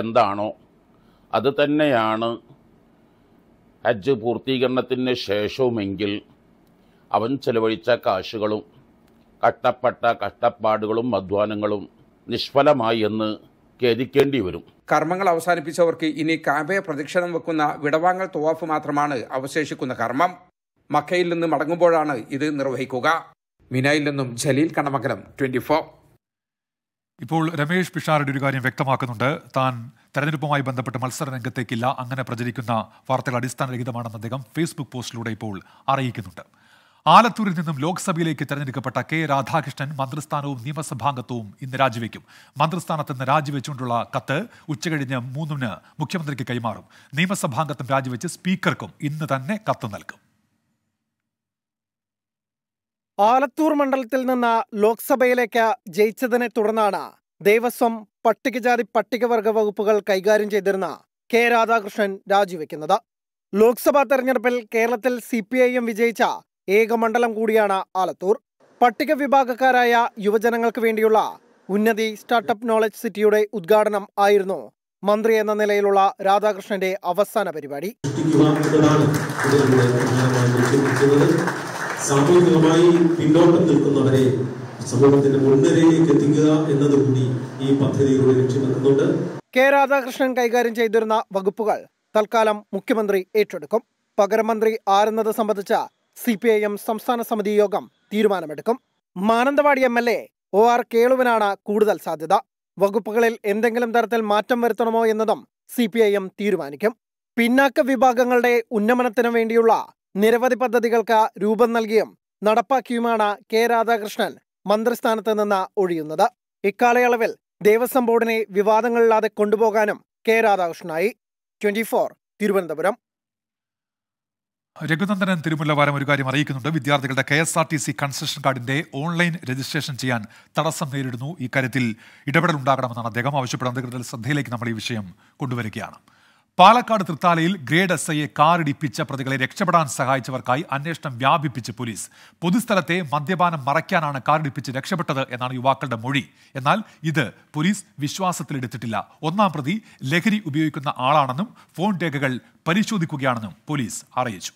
H: എന്താണോ അത് തന്നെയാണ് ഹജ്ജ് പൂർത്തീകരണത്തിന് ശേഷവുമെങ്കിൽ അവൻ ചെലവഴിച്ച കാശുകളും കഷ്ടപ്പെട്ട കഷ്ടപ്പാടുകളും അധ്വാനങ്ങളും നിഷ്ഫലമായി എന്ന് ഖേദിക്കേണ്ടി വരും
B: കർമ്മങ്ങൾ അവസാനിപ്പിച്ചവർക്ക് ഇനി കാബയെ പ്രദക്ഷിണം വെക്കുന്ന വിടവാങ്ങൽ തുവാഫ് മാത്രമാണ് അവശേഷിക്കുന്ന കർമ്മം മക്കയിൽ നിന്ന് മടങ്ങുമ്പോഴാണ് ഇത് നിർവഹിക്കുക മിനായിൽ നിന്നും ജലീൽ കണമകലം ട്വന്റി
A: ഇപ്പോൾ രമേഷ് പിഷാരുടെ ഒരു കാര്യം വ്യക്തമാക്കുന്നുണ്ട് താൻ തെരഞ്ഞെടുപ്പുമായി ബന്ധപ്പെട്ട് മത്സര രംഗത്തേക്കില്ല അങ്ങനെ പ്രചരിക്കുന്ന വാർത്തകൾ അടിസ്ഥാനരഹിതമാണെന്ന് അദ്ദേഹം ഫേസ്ബുക്ക് പോസ്റ്റിലൂടെ ഇപ്പോൾ അറിയിക്കുന്നുണ്ട് ആലത്തൂരിൽ നിന്നും ലോക്സഭയിലേക്ക് തെരഞ്ഞെടുക്കപ്പെട്ട കെ രാധാകൃഷ്ണൻ മന്ത്രിസ്ഥാനവും നിയമസഭാംഗത്വവും ഇന്ന് രാജിവെക്കും മന്ത്രിസ്ഥാനത്ത് നിന്ന് രാജിവെച്ചുകൊണ്ടുള്ള കത്ത് ഉച്ചകഴിഞ്ഞ് മൂന്നിന് മുഖ്യമന്ത്രിക്ക് കൈമാറും നിയമസഭാംഗത്വം രാജിവെച്ച് സ്പീക്കർക്കും ഇന്ന് തന്നെ കത്ത് നൽകും
G: ആലത്തൂർ മണ്ഡലത്തിൽ നിന്ന് ലോക്സഭയിലേക്ക് ജയിച്ചതിനെ തുടർന്നാണ് ദേവസ്വം പട്ടികജാതി പട്ടികവർഗ വകുപ്പുകൾ കൈകാര്യം ചെയ്തിരുന്ന കെ രാധാകൃഷ്ണൻ രാജിവെക്കുന്നത് ലോക്സഭാ തെരഞ്ഞെടുപ്പിൽ കേരളത്തിൽ സി പി ഐ എം വിജയിച്ച ഏക മണ്ഡലം കൂടിയാണ് ആലത്തൂർ പട്ടിക വിഭാഗക്കാരായ യുവജനങ്ങൾക്ക് വേണ്ടിയുള്ള ഉന്നതി സ്റ്റാർട്ടപ്പ് നോളജ് സിറ്റിയുടെ ഉദ്ഘാടനം ആയിരുന്നു മന്ത്രി എന്ന നിലയിലുള്ള രാധാകൃഷ്ണന്റെ അവസാന പരിപാടി
J: സാമൂഹികമായി പിന്നോട്ടം നിൽക്കുന്നവരെ സമൂഹത്തിന്റെ മുൻനിരയിലേക്ക് എത്തിക്കുക എന്നതുകൂടി ഈ പദ്ധതിയിലൂടെ ലക്ഷ്യമെത്തുന്നുണ്ട്
G: കെ രാധാകൃഷ്ണൻ കൈകാര്യം ചെയ്തിരുന്ന വകുപ്പുകൾ തൽക്കാലം മുഖ്യമന്ത്രി ഏറ്റെടുക്കും പകരമന്ത്രി മന്ത്രി ആരെന്നത് സംബന്ധിച്ച സി പി ഐ എം സംസ്ഥാന സമിതി യോഗം തീരുമാനമെടുക്കും Mananthavady M L A O R കേളുവിനാണ് കൂടുതൽ സാധ്യത വകുപ്പുകളിൽ എന്തെങ്കിലും തരത്തിൽ മാറ്റം വരുത്തണമോ എന്നതും സി പി ഐ എം തീരുമാനിക്കും പിന്നാക്ക വിഭാഗങ്ങളുടെ ഉന്നമനത്തിനു വേണ്ടിയുള്ള നിരവധി പദ്ധതികൾക്ക് രൂപം നൽകിയും നടപ്പാക്കിയുമാണ് കെ രാധാകൃഷ്ണൻ മന്ത്രിസ്ഥാനത്ത് നിന്ന് ഒഴിയുന്നത് ഇക്കാലയളവിൽ ദേവസ്വം ബോർഡിനെ വിവാദങ്ങളില്ലാതെ കൊണ്ടുപോകാനും കെ രാധാകൃഷ്ണനായി ട്വന്റി തിരുവനന്തപുരം
A: രഘുനന്ദനൻ തിരുമുല്ലവാരം ഒരു കാര്യം അറിയിക്കുന്നുണ്ട് വിദ്യാർത്ഥികളുടെ K S R T C concession കാർഡിന്റെ ഓൺലൈൻ രജിസ്ട്രേഷൻ ചെയ്യാൻ തടസ്സം നേരിടുന്നു ഇക്കാര്യത്തിൽ ഇടപെടൽ ഉണ്ടാകണമെന്നാണ് അദ്ദേഹം ആവശ്യപ്പെടുന്നത് അധികൃതരുടെ ശ്രദ്ധയിലേക്ക് നമ്മൾ ഈ വിഷയം കൊണ്ടുവരികയാണ് പാലക്കാട് തൃത്താലയിൽ ഗ്രേഡ് എസ് ഐയെ കാറിടിപ്പിച്ച പ്രതികളെ രക്ഷപ്പെടാൻ സഹായിച്ചവർക്കായി അന്വേഷണം വ്യാപിപ്പിച്ച് പോലീസ് പൊതുസ്ഥലത്തെ മദ്യപാനം മറയ്ക്കാനാണ് കാറിടിപ്പിച്ച് രക്ഷപ്പെട്ടത് എന്നാണ് യുവാക്കളുടെ മൊഴി എന്നാൽ ഇത് പോലീസ് വിശ്വാസത്തിലെടുത്തിട്ടില്ല ഒന്നാം പ്രതി ലഹരി ഉപയോഗിക്കുന്ന ആളാണെന്നും ഫോൺ രേഖകൾ പരിശോധിക്കുകയാണെന്നും പോലീസ് അറിയിച്ചു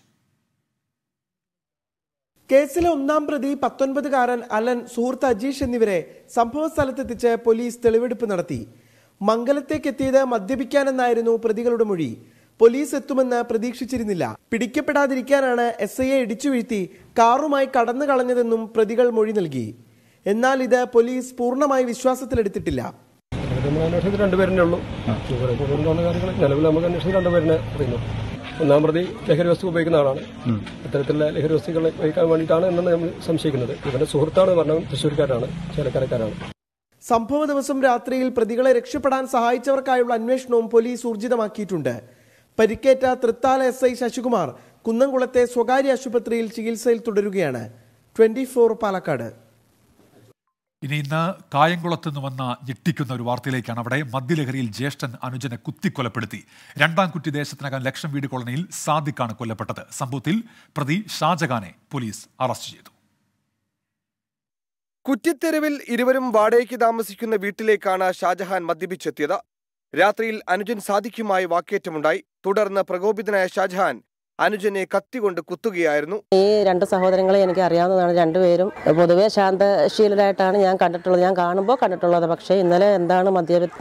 G: കേസിലെ ഒന്നാം പ്രതി പത്തൊൻപതുകാരൻ അലൻ സുഹൃത്ത് അജീഷ് എന്നിവരെ സംഭവ സ്ഥലത്തെത്തിച്ച് പോലീസ് തെളിവെടുപ്പ് നടത്തി മംഗലത്തേക്ക് എത്തിയത് മദ്യപിക്കാനെന്നായിരുന്നു പ്രതികളുടെ മൊഴി പോലീസ് എത്തുമെന്ന് പ്രതീക്ഷിച്ചിരുന്നില്ല പിടിക്കപ്പെടാതിരിക്കാനാണ് എസ് ഐയെ ഇടിച്ചു വീഴ്ത്തി കാറുമായി കടന്നു കളഞ്ഞതെന്നും പ്രതികൾ മൊഴി നൽകി എന്നാൽ ഇത് പോലീസ് പൂർണ്ണമായി വിശ്വാസത്തിലെടുത്തിട്ടില്ല രണ്ടുപേരുടെ ഉള്ളൂ നിലവിൽ നമുക്ക് അന്വേഷിച്ച് രണ്ടുപേരിനെ അറിയുന്നു ഒന്നാം പ്രതി ലഹരി വസ്തു ഉപയോഗിക്കുന്ന
C: ആളാണ് അത്തരത്തിലുള്ള ലഹരി വസ്തുക്കൾ ഉപയോഗിക്കാൻ വേണ്ടിയിട്ടാണ് എന്നാണ് നമ്മൾ സംശയിക്കുന്നത് ഇവന്റെ സുഹൃത്താണ് പറഞ്ഞ
G: തൃശ്ശൂർക്കാരാണ് ചേലക്കരക്കാരാണ് സംഭവ ദിവസം രാത്രിയിൽ പ്രതികളെ രക്ഷപ്പെടാൻ സഹായിച്ചവർക്കായുള്ള അന്വേഷണവും പോലീസ് ഊർജിതമാക്കിയിട്ടുണ്ട് പരിക്കേറ്റ തൃത്താല എസ് ഐ ശശികുമാർ കുന്നംകുളത്തെ സ്വകാര്യ ആശുപത്രിയിൽ ചികിത്സയിൽ തുടരുകയാണ് ട്വന്റി പാലക്കാട്
A: ഇനി ഇന്ന് കായംകുളത്ത് നിന്ന് വന്ന ഞെട്ടിക്കുന്ന ഒരു വാർത്തയിലേക്കാണ് അവിടെ മദ്യലഹരിയിൽ ജ്യേഷ്ഠൻ അനുജനെ കുത്തിക്കൊലപ്പെടുത്തി രണ്ടാം കുറ്റി ദേശത്തിനകം ലക്ഷം വീട് കോളനിയിൽ സാദിഖാണ് കൊല്ലപ്പെട്ടത് സംഭവത്തിൽ പ്രതി ഷാജഹാനെ പോലീസ് അറസ്റ്റ് ചെയ്തു
I: കുറ്റിത്തെരുവിൽ ഇരുവരും വാടകയ്ക്ക് താമസിക്കുന്ന വീട്ടിലേക്കാണ് ഷാജഹാൻ മദ്യപിച്ചെത്തിയത് രാത്രിയിൽ അനുജൻ സാദിഖുമായി വാക്കേറ്റമുണ്ടായി തുടർന്ന് പ്രകോപിതനായ ഷാജഹാൻ അനുജനെ കത്തികൊണ്ട് കുത്തുകയായിരുന്നു
D: ഈ രണ്ട് സഹോദരങ്ങളെ എനിക്ക് അറിയാവുന്നതാണ് രണ്ടുപേരും പൊതുവെ ശാന്തശീലരായിട്ടാണ് ഞാൻ കണ്ടിട്ടുള്ളത് ഞാൻ കാണുമ്പോൾ കണ്ടിട്ടുള്ളത് പക്ഷേ ഇന്നലെ എന്താണ്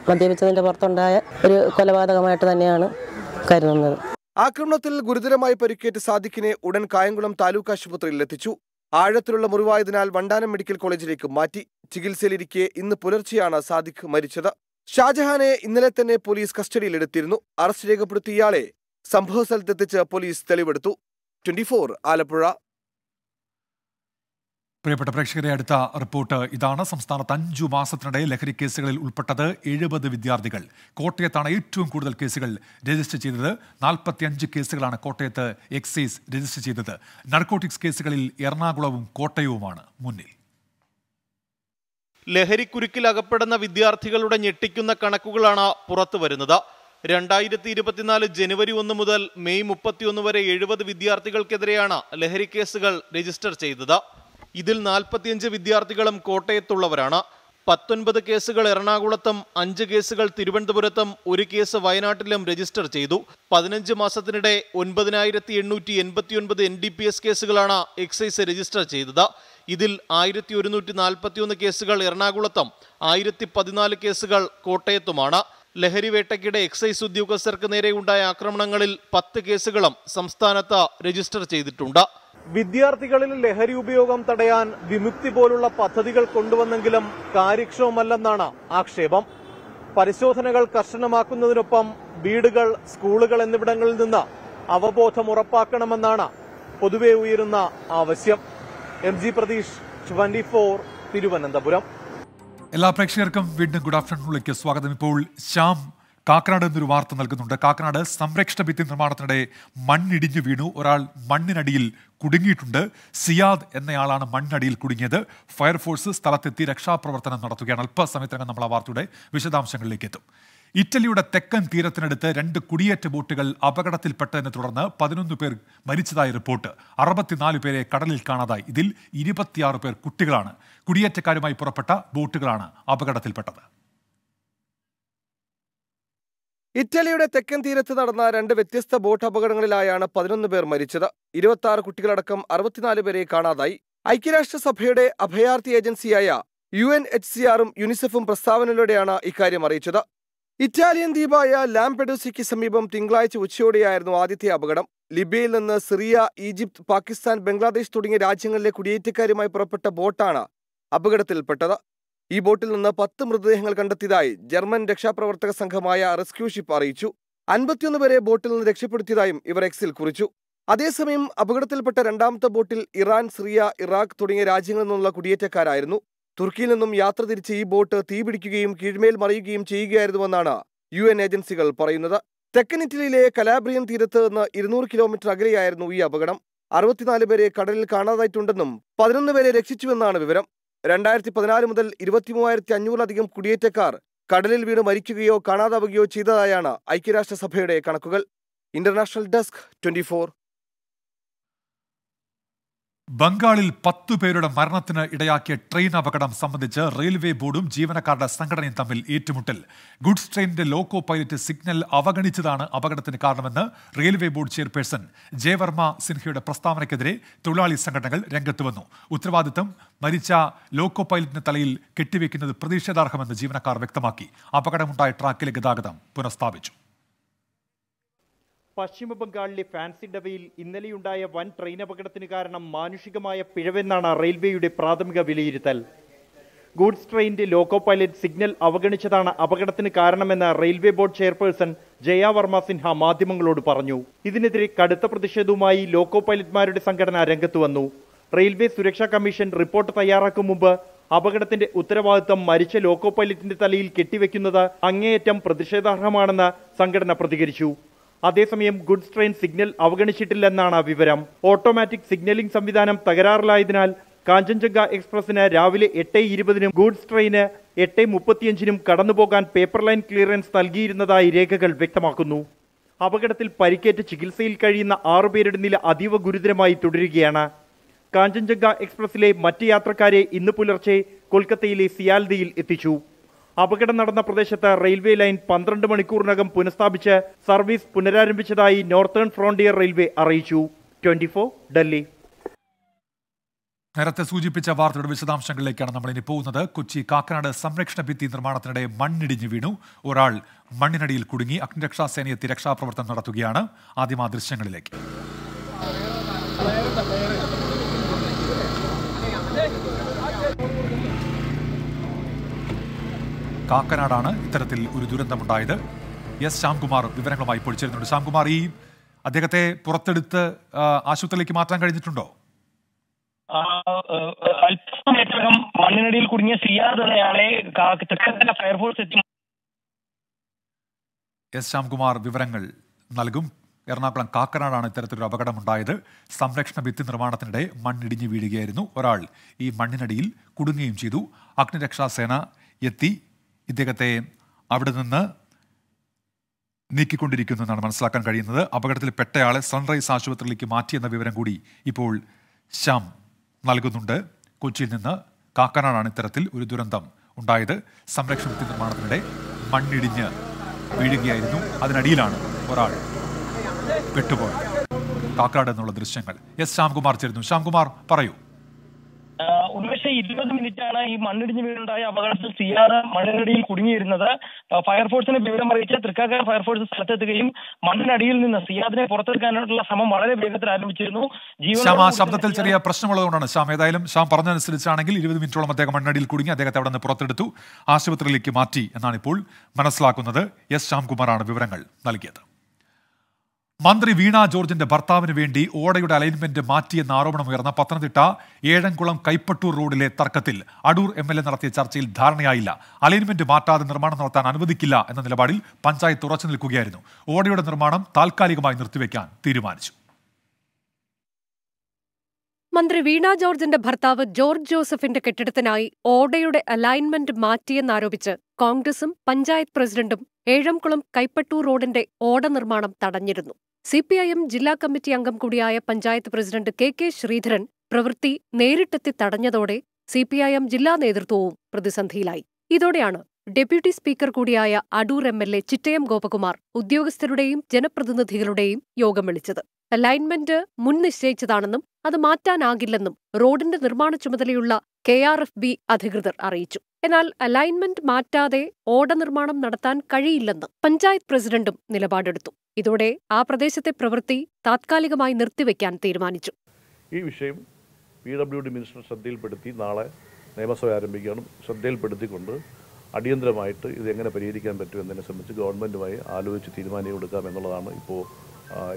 D: മദ്യപിച്ചതിന്റെ പുറത്തുണ്ടായ ഒരു കൊലപാതകമായിട്ട് തന്നെയാണ് കരുതുന്നത്
I: ആക്രമണത്തിൽ ഗുരുതരമായി പരിക്കേറ്റ് സാദിഖിനെ ഉടൻ കായംകുളം താലൂക്ക് ആശുപത്രിയിൽ എത്തിച്ചു ആഴത്തിലുള്ള മുറിവായതിനാൽ വണ്ടാനം മെഡിക്കൽ കോളേജിലേക്ക് മാറ്റി ചികിത്സയിലിരിക്കെ ഇന്ന് പുലർച്ചെയാണ് സാദിഖ് മരിച്ചത് ഷാജഹാനെ ഇന്നലെ തന്നെ പോലീസ് കസ്റ്റഡിയിലെടുത്തിരുന്നു അറസ്റ്റ് രേഖപ്പെടുത്തിയ ഇയാളെ സംഭവ സ്ഥലത്തെത്തിച്ച് പോലീസ് തെളിവെടുത്തു ട്വന്റി ഫോർ ആലപ്പുഴ
A: പ്രിയപ്പെട്ട പ്രേക്ഷകരെ അടുത്ത റിപ്പോർട്ട് ഇതാണ് സംസ്ഥാനത്ത് അഞ്ചു മാസത്തിനിടെ ലഹരി കേസുകളിൽ ഉൾപ്പെട്ടത് എഴുപത് വിദ്യാർത്ഥികൾ കോട്ടയത്താണ് ഏറ്റവും കൂടുതൽ കേസുകൾ രജിസ്റ്റർ ചെയ്തത് നാൽപ്പത്തിയഞ്ച് കേസുകളാണ് കോട്ടയത്ത് എക്സൈസ് രജിസ്റ്റർ ചെയ്തത് നർക്കോട്ടിക്സ് കേസുകളിൽ എറണാകുളവും കോട്ടയവുമാണ് മുന്നിൽ
J: ലഹരിക്കുരുക്കിൽ അകപ്പെടുന്ന വിദ്യാർത്ഥികളുടെ ഞെട്ടിക്കുന്ന കണക്കുകളാണ് പുറത്തു വരുന്നത് രണ്ടായിരത്തി ഇരുപത്തിനാല് ജനുവരി ഒന്ന് മുതൽ മെയ് മുപ്പത്തിയൊന്ന് വരെ എഴുപത് വിദ്യാർത്ഥികൾക്കെതിരെയാണ് ലഹരി കേസുകൾ രജിസ്റ്റർ ചെയ്തത് ഇതിൽ നാൽപ്പത്തിയഞ്ച് വിദ്യാർത്ഥികളും കോട്ടയത്തുള്ളവരാണ് പത്തൊൻപത് കേസുകൾ എറണാകുളത്തും അഞ്ച് കേസുകൾ തിരുവനന്തപുരത്തും ഒരു കേസ് വയനാട്ടിലും രജിസ്റ്റർ ചെയ്തു പതിനഞ്ച് മാസത്തിനിടെ ഒൻപതിനായിരത്തി എണ്ണൂറ്റി എൺപത്തിയൊൻപത് എൻ ഡി പി എസ് കേസുകളാണ് എക്സൈസ് രജിസ്റ്റർ ചെയ്തത് ഇതിൽ ആയിരത്തി ഒരുന്നൂറ്റി നാൽപ്പത്തിയൊന്ന് കേസുകൾ എറണാകുളത്തും ആയിരത്തി പതിനാല് കേസുകൾ കോട്ടയത്തുമാണ് ലഹരിവേട്ടയ്ക്കിടെ എക്സൈസ് ഉദ്യോഗസ്ഥർക്ക് ഉണ്ടായ ആക്രമണങ്ങളിൽ പത്ത് കേസുകളും സംസ്ഥാനത്ത് രജിസ്റ്റർ ചെയ്തിട്ടുണ്ട് വിദ്യാർത്ഥികളിൽ ലഹരി ഉപയോഗം തടയാൻ വിമുക്തി പോലുള്ള പദ്ധതികൾ കൊണ്ടുവന്നെങ്കിലും കാര്യക്ഷമമല്ലെന്നാണ് ആക്ഷേപം പരിശോധനകൾ കർശനമാക്കുന്നതിനൊപ്പം വീടുകൾ സ്കൂളുകൾ എന്നിവിടങ്ങളിൽ നിന്ന് അവബോധം ഉറപ്പാക്കണമെന്നാണ് പൊതുവെ ഉയരുന്ന ആവശ്യം M G Pratheesh twenty Thiruvananthapuram
A: എല്ലാ പ്രേക്ഷകർക്കും വീണ്ടും ഗുഡ് ആഫ്റ്റർനൂണിലേക്ക് സ്വാഗതം ഇപ്പോൾ ശ്യാം കാക്കനാട് എന്നൊരു വാർത്ത നൽകുന്നുണ്ട് കാക്കനാട് സംരക്ഷണ ഭിത്തി നിർമ്മാണത്തിനിടെ മണ്ണിടിഞ്ഞു വീണു ഒരാൾ മണ്ണിനടിയിൽ കുടുങ്ങിയിട്ടുണ്ട് സിയാദ് എന്നയാളാണ് മണ്ണിനടിയിൽ കുടുങ്ങിയത് ഫയർഫോഴ്സ് സ്ഥലത്തെത്തി രക്ഷാപ്രവർത്തനം നടത്തുകയാണ് അല്പസമയത്തിനകം നമ്മൾ ആ വാർത്തയുടെ വിശദാംശങ്ങളിലേക്ക് എത്തും ഇറ്റലിയുടെ തെക്കൻ തീരത്തിനടുത്ത് രണ്ട് കുടിയേറ്റ ബോട്ടുകൾ അപകടത്തിൽപ്പെട്ടതിനെ തുടർന്ന് പതിനൊന്ന് പേർ മരിച്ചതായി റിപ്പോർട്ട് അറുപത്തിനാല് പേരെ കടലിൽ കാണാതായി ഇതിൽ ഇരുപത്തിയാറ് പേർ കുട്ടികളാണ് കുടിയേറ്റക്കാരുമായി പുറപ്പെട്ട ബോട്ടുകളാണ് അപകടത്തിൽപ്പെട്ടത്
I: ഇറ്റലിയുടെ തെക്കൻ തീരത്ത് നടന്ന രണ്ട് വ്യത്യസ്ത ബോട്ട് അപകടങ്ങളിലായാണ് പതിനൊന്ന് പേർ മരിച്ചത് ഇരുപത്തി കുട്ടികളടക്കം അറുപത്തിനാല് പേരെ കാണാതായി ഐക്യരാഷ്ട്രസഭയുടെ അഭയാർത്ഥി ഏജൻസിയായ യു എൻ എച്ച് സി ആറും യുനിസെഫും പ്രസ്താവനയിലൂടെയാണ് ഇക്കാര്യം അറിയിച്ചത് ഇറ്റാലിയൻ ദ്വീപായ ലാംപെഡോസിക്ക് സമീപം തിങ്കളാഴ്ച ഉച്ചയോടെയായിരുന്നു ആദ്യത്തെ അപകടം ലിബിയയിൽ നിന്ന് സിറിയ ഈജിപ്ത് പാകിസ്ഥാൻ ബംഗ്ലാദേശ് തുടങ്ങിയ രാജ്യങ്ങളിലെ കുടിയേറ്റക്കാരുമായി പുറപ്പെട്ട ബോട്ടാണ് അപകടത്തിൽപ്പെട്ടത് ഈ ബോട്ടിൽ നിന്ന് പത്ത് മൃതദേഹങ്ങൾ കണ്ടെത്തിയതായി ജർമ്മൻ രക്ഷാപ്രവർത്തക സംഘമായ റെസ്ക്യൂ ഷിപ്പ് അറിയിച്ചു അൻപത്തിയൊന്ന് പേരെ ബോട്ടിൽ നിന്ന് രക്ഷപ്പെടുത്തിയതായും ഇവർ എക്സിൽ കുറിച്ചു അതേസമയം അപകടത്തിൽപ്പെട്ട രണ്ടാമത്തെ ബോട്ടിൽ ഇറാൻ സിറിയ ഇറാഖ് തുടങ്ങിയ രാജ്യങ്ങളിൽ നിന്നുള്ള കുടിയേറ്റക്കാരായിരുന്നു തുർക്കിയിൽ നിന്നും യാത്ര തിരിച്ച് ഈ ബോട്ട് തീപിടിക്കുകയും കീഴ്മേൽ മറിയുകയും ചെയ്യുകയായിരുന്നുവെന്നാണ് യു എൻ ഏജൻസികൾ പറയുന്നത് തെക്കൻ ഇറ്റലിയിലെ കലാബ്രിയൻ തീരത്ത് നിന്ന് ഇരുന്നൂറ് കിലോമീറ്റർ അകലെയായിരുന്നു ഈ അപകടം അറുപത്തിനാല് പേരെ കടലിൽ കാണാതായിട്ടുണ്ടെന്നും പതിനൊന്ന് പേരെ രക്ഷിച്ചുവെന്നാണ് വിവരം രണ്ടായിരത്തി പതിനാല് മുതൽ ഇരുപത്തിമൂവായിരത്തി അഞ്ഞൂറിലധികം കുടിയേറ്റക്കാർ കടലിൽ വീണ് മരിക്കുകയോ കാണാതാവുകയോ ചെയ്തതായാണ് ഐക്യരാഷ്ട്രസഭയുടെ കണക്കുകൾ ഇന്റർനാഷണൽ ഡെസ്ക് ട്വന്റി
A: ബംഗാളിൽ പത്തു പേരുടെ മരണത്തിന് ഇടയാക്കിയ ട്രെയിൻ അപകടം സംബന്ധിച്ച് റെയിൽവേ ബോർഡും ജീവനക്കാരുടെ സംഘടനയും തമ്മിൽ ഏറ്റുമുട്ടൽ ഗുഡ്സ് ട്രെയിനിന്റെ ലോക്കോ പൈലറ്റ് സിഗ്നൽ അവഗണിച്ചതാണ് അപകടത്തിന് കാരണമെന്ന് റെയിൽവേ ബോർഡ് ചെയർപേഴ്സൺ ജയവർമ്മ സിൻഹയുടെ പ്രസ്താവനയ്ക്കെതിരെ തൊഴിലാളി സംഘടനകൾ രംഗത്ത് വന്നു ഉത്തരവാദിത്തം മരിച്ച ലോക്കോ പൈലറ്റിന് തലയിൽ കെട്ടിവെക്കുന്നത് പ്രതിഷേധാർഹമെന്ന് ജീവനക്കാർ വ്യക്തമാക്കി അപകടമുണ്ടായ ട്രാക്കിലെ ഗതാഗതം പുനഃസ്ഥാപിച്ചു
M: പശ്ചിമബംഗാളിലെ ഫാൻസി ഡബയിൽ ഇന്നലെയുണ്ടായ വൻ ട്രെയിൻ അപകടത്തിന് കാരണം മാനുഷികമായ പിഴവെന്നാണ് റെയിൽവേയുടെ പ്രാഥമിക വിലയിരുത്തൽ ഗൂഡ്സ് ട്രെയിനിന്റെ ലോക്കോ പൈലറ്റ് സിഗ്നൽ അവഗണിച്ചതാണ് അപകടത്തിന് കാരണമെന്ന് railway board chairperson Jaya Varma Sinha മാധ്യമങ്ങളോട് പറഞ്ഞു ഇതിനെതിരെ കടുത്ത പ്രതിഷേധവുമായി ലോക്കോ പൈലറ്റ്മാരുടെ സംഘടന രംഗത്ത് വന്നു റെയിൽവേ സുരക്ഷാ കമ്മീഷൻ റിപ്പോർട്ട് തയ്യാറാക്കും മുമ്പ് അപകടത്തിന്റെ ഉത്തരവാദിത്തം മരിച്ച ലോക്കോ പൈലറ്റിന്റെ തലയിൽ കെട്ടിവെക്കുന്നത് അങ്ങേയറ്റം പ്രതിഷേധാർഹമാണെന്ന് സംഘടന പ്രതികരിച്ചു അതേസമയം ഗുഡ്സ് ട്രെയിൻ സിഗ്നൽ അവഗണിച്ചിട്ടില്ലെന്നാണ് വിവരം ഓട്ടോമാറ്റിക് സിഗ്നലിംഗ് സംവിധാനം തകരാറിലായതിനാൽ കാഞ്ചൻജംഗ എക്സ്പ്രസിന് രാവിലെ എട്ട് ഇരുപതിനും ഗുഡ്സ് ട്രെയിന് എട്ട് മുപ്പത്തിയഞ്ചിനും കടന്നുപോകാൻ പേപ്പർ ലൈൻ ക്ലിയറൻസ് നൽകിയിരുന്നതായി രേഖകൾ വ്യക്തമാക്കുന്നു അപകടത്തിൽ പരിക്കേറ്റ് ചികിത്സയിൽ കഴിയുന്ന ആറുപേരുടെ നില അതീവ ഗുരുതരമായി തുടരുകയാണ് കാഞ്ചൻജംഗ എക്സ്പ്രസിലെ മറ്റ് യാത്രക്കാരെ ഇന്ന് പുലർച്ചെ കൊൽക്കത്തയിലെ സിയാൽദിയിൽ എത്തിച്ചു അപകടം നടന്ന പ്രദേശത്ത് റെയിൽവേ ലൈൻ പന്ത്രണ്ട് മണിക്കൂറിനകം പുനഃസ്ഥാപിച്ച് സർവീസ് പുനരാരംഭിച്ചതായി നോർത്തേൺ ഫ്രോണ്ടിയർ റെയിൽവേ അറിയിച്ചു ട്വന്റി ഡൽഹി
A: നേരത്തെ സൂചിപ്പിച്ച വാർത്തയുടെ വിശദാംശങ്ങളിലേക്കാണ് നമ്മൾ ഇനി പോകുന്നത് കൊച്ചി കാക്കനാട് സംരക്ഷണ ഭിത്തി നിർമ്മാണത്തിനിടെ മണ്ണിടിഞ്ഞു വീണു ഒരാൾ മണ്ണിനടിയിൽ കുടുങ്ങി അഗ്നിരക്ഷാസേനയെത്തി രക്ഷാപ്രവർത്തനം നടത്തുകയാണ് ആദ്യമാ ദൃശ്യങ്ങളിലേക്ക് കാക്കനാടാണ് ഇത്തരത്തിൽ ഒരു ദുരന്തമുണ്ടായത് എസ് ശ്യാംകുമാർ വിവരങ്ങളുമായി പൊളിച്ചിരുന്നുണ്ട് ശ്യാംകുമാർ ഈ അദ്ദേഹത്തെ പുറത്തെടുത്ത് ആശുപത്രിയിലേക്ക് മാറ്റാൻ കഴിഞ്ഞിട്ടുണ്ടോ അല്പസമയത്തിനകം മണ്ണിനടിയിൽ കുടുങ്ങിയ സിയാർ തന്നെയാണ് ഫയർഫോഴ്സ് എത്തി എസ് ശ്യാംകുമാർ വിവരങ്ങൾ നൽകും എറണാകുളം കാക്കനാടാണ് ഇത്തരത്തിലൊരു ഉണ്ടായത് സംരക്ഷണ ഭിത്തി നിർമ്മാണത്തിനിടെ മണ്ണിടിഞ്ഞു വീഴുകയായിരുന്നു ഒരാൾ ഈ മണ്ണിനടിയിൽ കുടുങ്ങുകയും ചെയ്തു അഗ്നിരക്ഷാസേന എത്തി ഇദ്ദേഹത്തെ അവിടെ നിന്ന് നീക്കിക്കൊണ്ടിരിക്കുന്നു എന്നാണ് മനസ്സിലാക്കാൻ കഴിയുന്നത് അപകടത്തിൽ പെട്ടയാളെ സൺറൈസ് ആശുപത്രിയിലേക്ക് മാറ്റിയെന്ന വിവരം കൂടി ഇപ്പോൾ ശ്യാം നൽകുന്നുണ്ട് കൊച്ചിയിൽ നിന്ന് കാക്കനാടാണ് ഇത്തരത്തിൽ ഒരു ദുരന്തം ഉണ്ടായത് സംരക്ഷണത്തിൽ നിർമ്മാണത്തിനിടെ മണ്ണിടിഞ്ഞ് വീഴുകയായിരുന്നു അതിനടിയിലാണ് ഒരാൾ പെട്ടുപോയത് കാക്കനാട് എന്നുള്ള ദൃശ്യങ്ങൾ എസ് ശ്യാംകുമാർ ചേരുന്നു ശ്യാംകുമാർ പറയൂ
G: ഒരുപക്ഷെ ഇരുപത് മിനിറ്റാണ് ഈ മണ്ണിടിഞ്ഞ് വീടുണ്ടായ അപകടത്തിൽ സിയാറ് മണ്ണിനടിയിൽ കുടുങ്ങിയിരുന്നത് ഫയർഫോഴ്സിനെ വിവരം അറിയിച്ച തൃക്കാക്കര ഫയർഫോഴ്സ് സ്ഥലത്തെത്തുകയും മണ്ണിനടിയിൽ നിന്ന് സിയാദിനെ പുറത്തെടുക്കാനുള്ള ശ്രമം വളരെ വേഗത്തിൽ ആരംഭിച്ചിരുന്നു
A: ശബ്ദത്തിൽ ചെറിയ പ്രശ്നമുള്ളതുകൊണ്ടാണ് ശ്യാം ഏതായാലും ശ്യാം പറഞ്ഞനുസരിച്ചാണെങ്കിൽ ഇരുപത് മിനിറ്റോളം അദ്ദേഹം മണ്ണടിയിൽ കുടുങ്ങി അദ്ദേഹത്തെ അവിടെ നിന്ന് പുറത്തെടുത്തു ആശുപത്രിയിലേക്ക് മാറ്റി എന്നാണ് ഇപ്പോൾ മനസ്സിലാക്കുന്നത് എസ് ശ്യാംകുമാറാണ് വിവരങ്ങൾ നൽകിയത് മന്ത്രി വീണ ജോർജിന്റെ ഭർത്താവിന് വേണ്ടി ഓടയുടെ അലൈൻമെന്റ് മാറ്റിയെന്ന ആരോപണമുയർന്ന പത്തനംതിട്ട ഏഴംകുളം കൈപ്പട്ടൂർ റോഡിലെ തർക്കത്തിൽ അടൂർ എം എൽ എ നടത്തിയ ചർച്ചയിൽ ധാരണയായില്ല അലൈൻമെന്റ് മാറ്റാതെ നിർമ്മാണം നടത്താൻ അനുവദിക്കില്ല എന്ന നിലപാടിൽ പഞ്ചായത്ത് ഉറച്ചു നിൽക്കുകയായിരുന്നു ഓടയുടെ നിർമ്മാണം താൽക്കാലികമായി നിർത്തിവെക്കാൻ തീരുമാനിച്ചു
K: മന്ത്രി വീണ ജോർജിന്റെ ഭർത്താവ് ജോർജ് ജോസഫിന്റെ കെട്ടിടത്തിനായി ഓടയുടെ അലൈൻമെന്റ് മാറ്റിയെന്നാരോപിച്ച് കോൺഗ്രസും പഞ്ചായത്ത് പ്രസിഡന്റും ഏഴംകുളം കൈപ്പട്ടൂർ റോഡിന്റെ ഓട നിർമ്മാണം തടഞ്ഞിരുന്നു സി പി ഐ എം ജില്ലാ കമ്മിറ്റി അംഗം കൂടിയായ panchayat president K K Sreedharan പ്രവൃത്തി നേരിട്ടെത്തി തടഞ്ഞതോടെ സി പി ഐ എം ജില്ലാ നേതൃത്വവും പ്രതിസന്ധിയിലായി ഇതോടെയാണ് ഡെപ്യൂട്ടി സ്പീക്കർ കൂടിയായ Adoor M L A Chittayam Gopakumar ഉദ്യോഗസ്ഥരുടെയും ജനപ്രതിനിധികളുടെയും യോഗം വിളിച്ചത് അലൈൻമെന്റ് മുൻ നിശ്ചയിച്ചതാണെന്നും അത് മാറ്റാനാകില്ലെന്നും റോഡിന്റെ നിർമ്മാണ ചുമതലയുള്ള കെ ആർ എഫ് ബി അധികൃതർ അറിയിച്ചു എന്നാൽ അലൈൻമെന്റ് മാറ്റാതെ ഓട നിർമ്മാണം നടത്താൻ കഴിയില്ലെന്ന് പഞ്ചായത്ത് പ്രസിഡന്റും നിലപാടെടുത്തു ഇതോടെ ആ പ്രദേശത്തെ പ്രവൃത്തി താത്കാലികമായി നിർത്തിവെക്കാൻ തീരുമാനിച്ചു
J: ഈ വിഷയം പി ഡബ്ല്യു ഡി മിനിസ്റ്റർ ശ്രദ്ധയിൽപ്പെടുത്തി നാളെ നിയമസഭ ആരംഭിക്കണം ശ്രദ്ധയിൽപ്പെടുത്തിക്കൊണ്ട് അടിയന്തരമായിട്ട് ഇത് എങ്ങനെ പരിഹരിക്കാൻ പറ്റും എന്നതിനെ സംബന്ധിച്ച് ഗവൺമെൻറ്റുമായി ആലോചിച്ച് തീരുമാനം എടുക്കാം എന്നുള്ളതാണ് ഇപ്പോൾ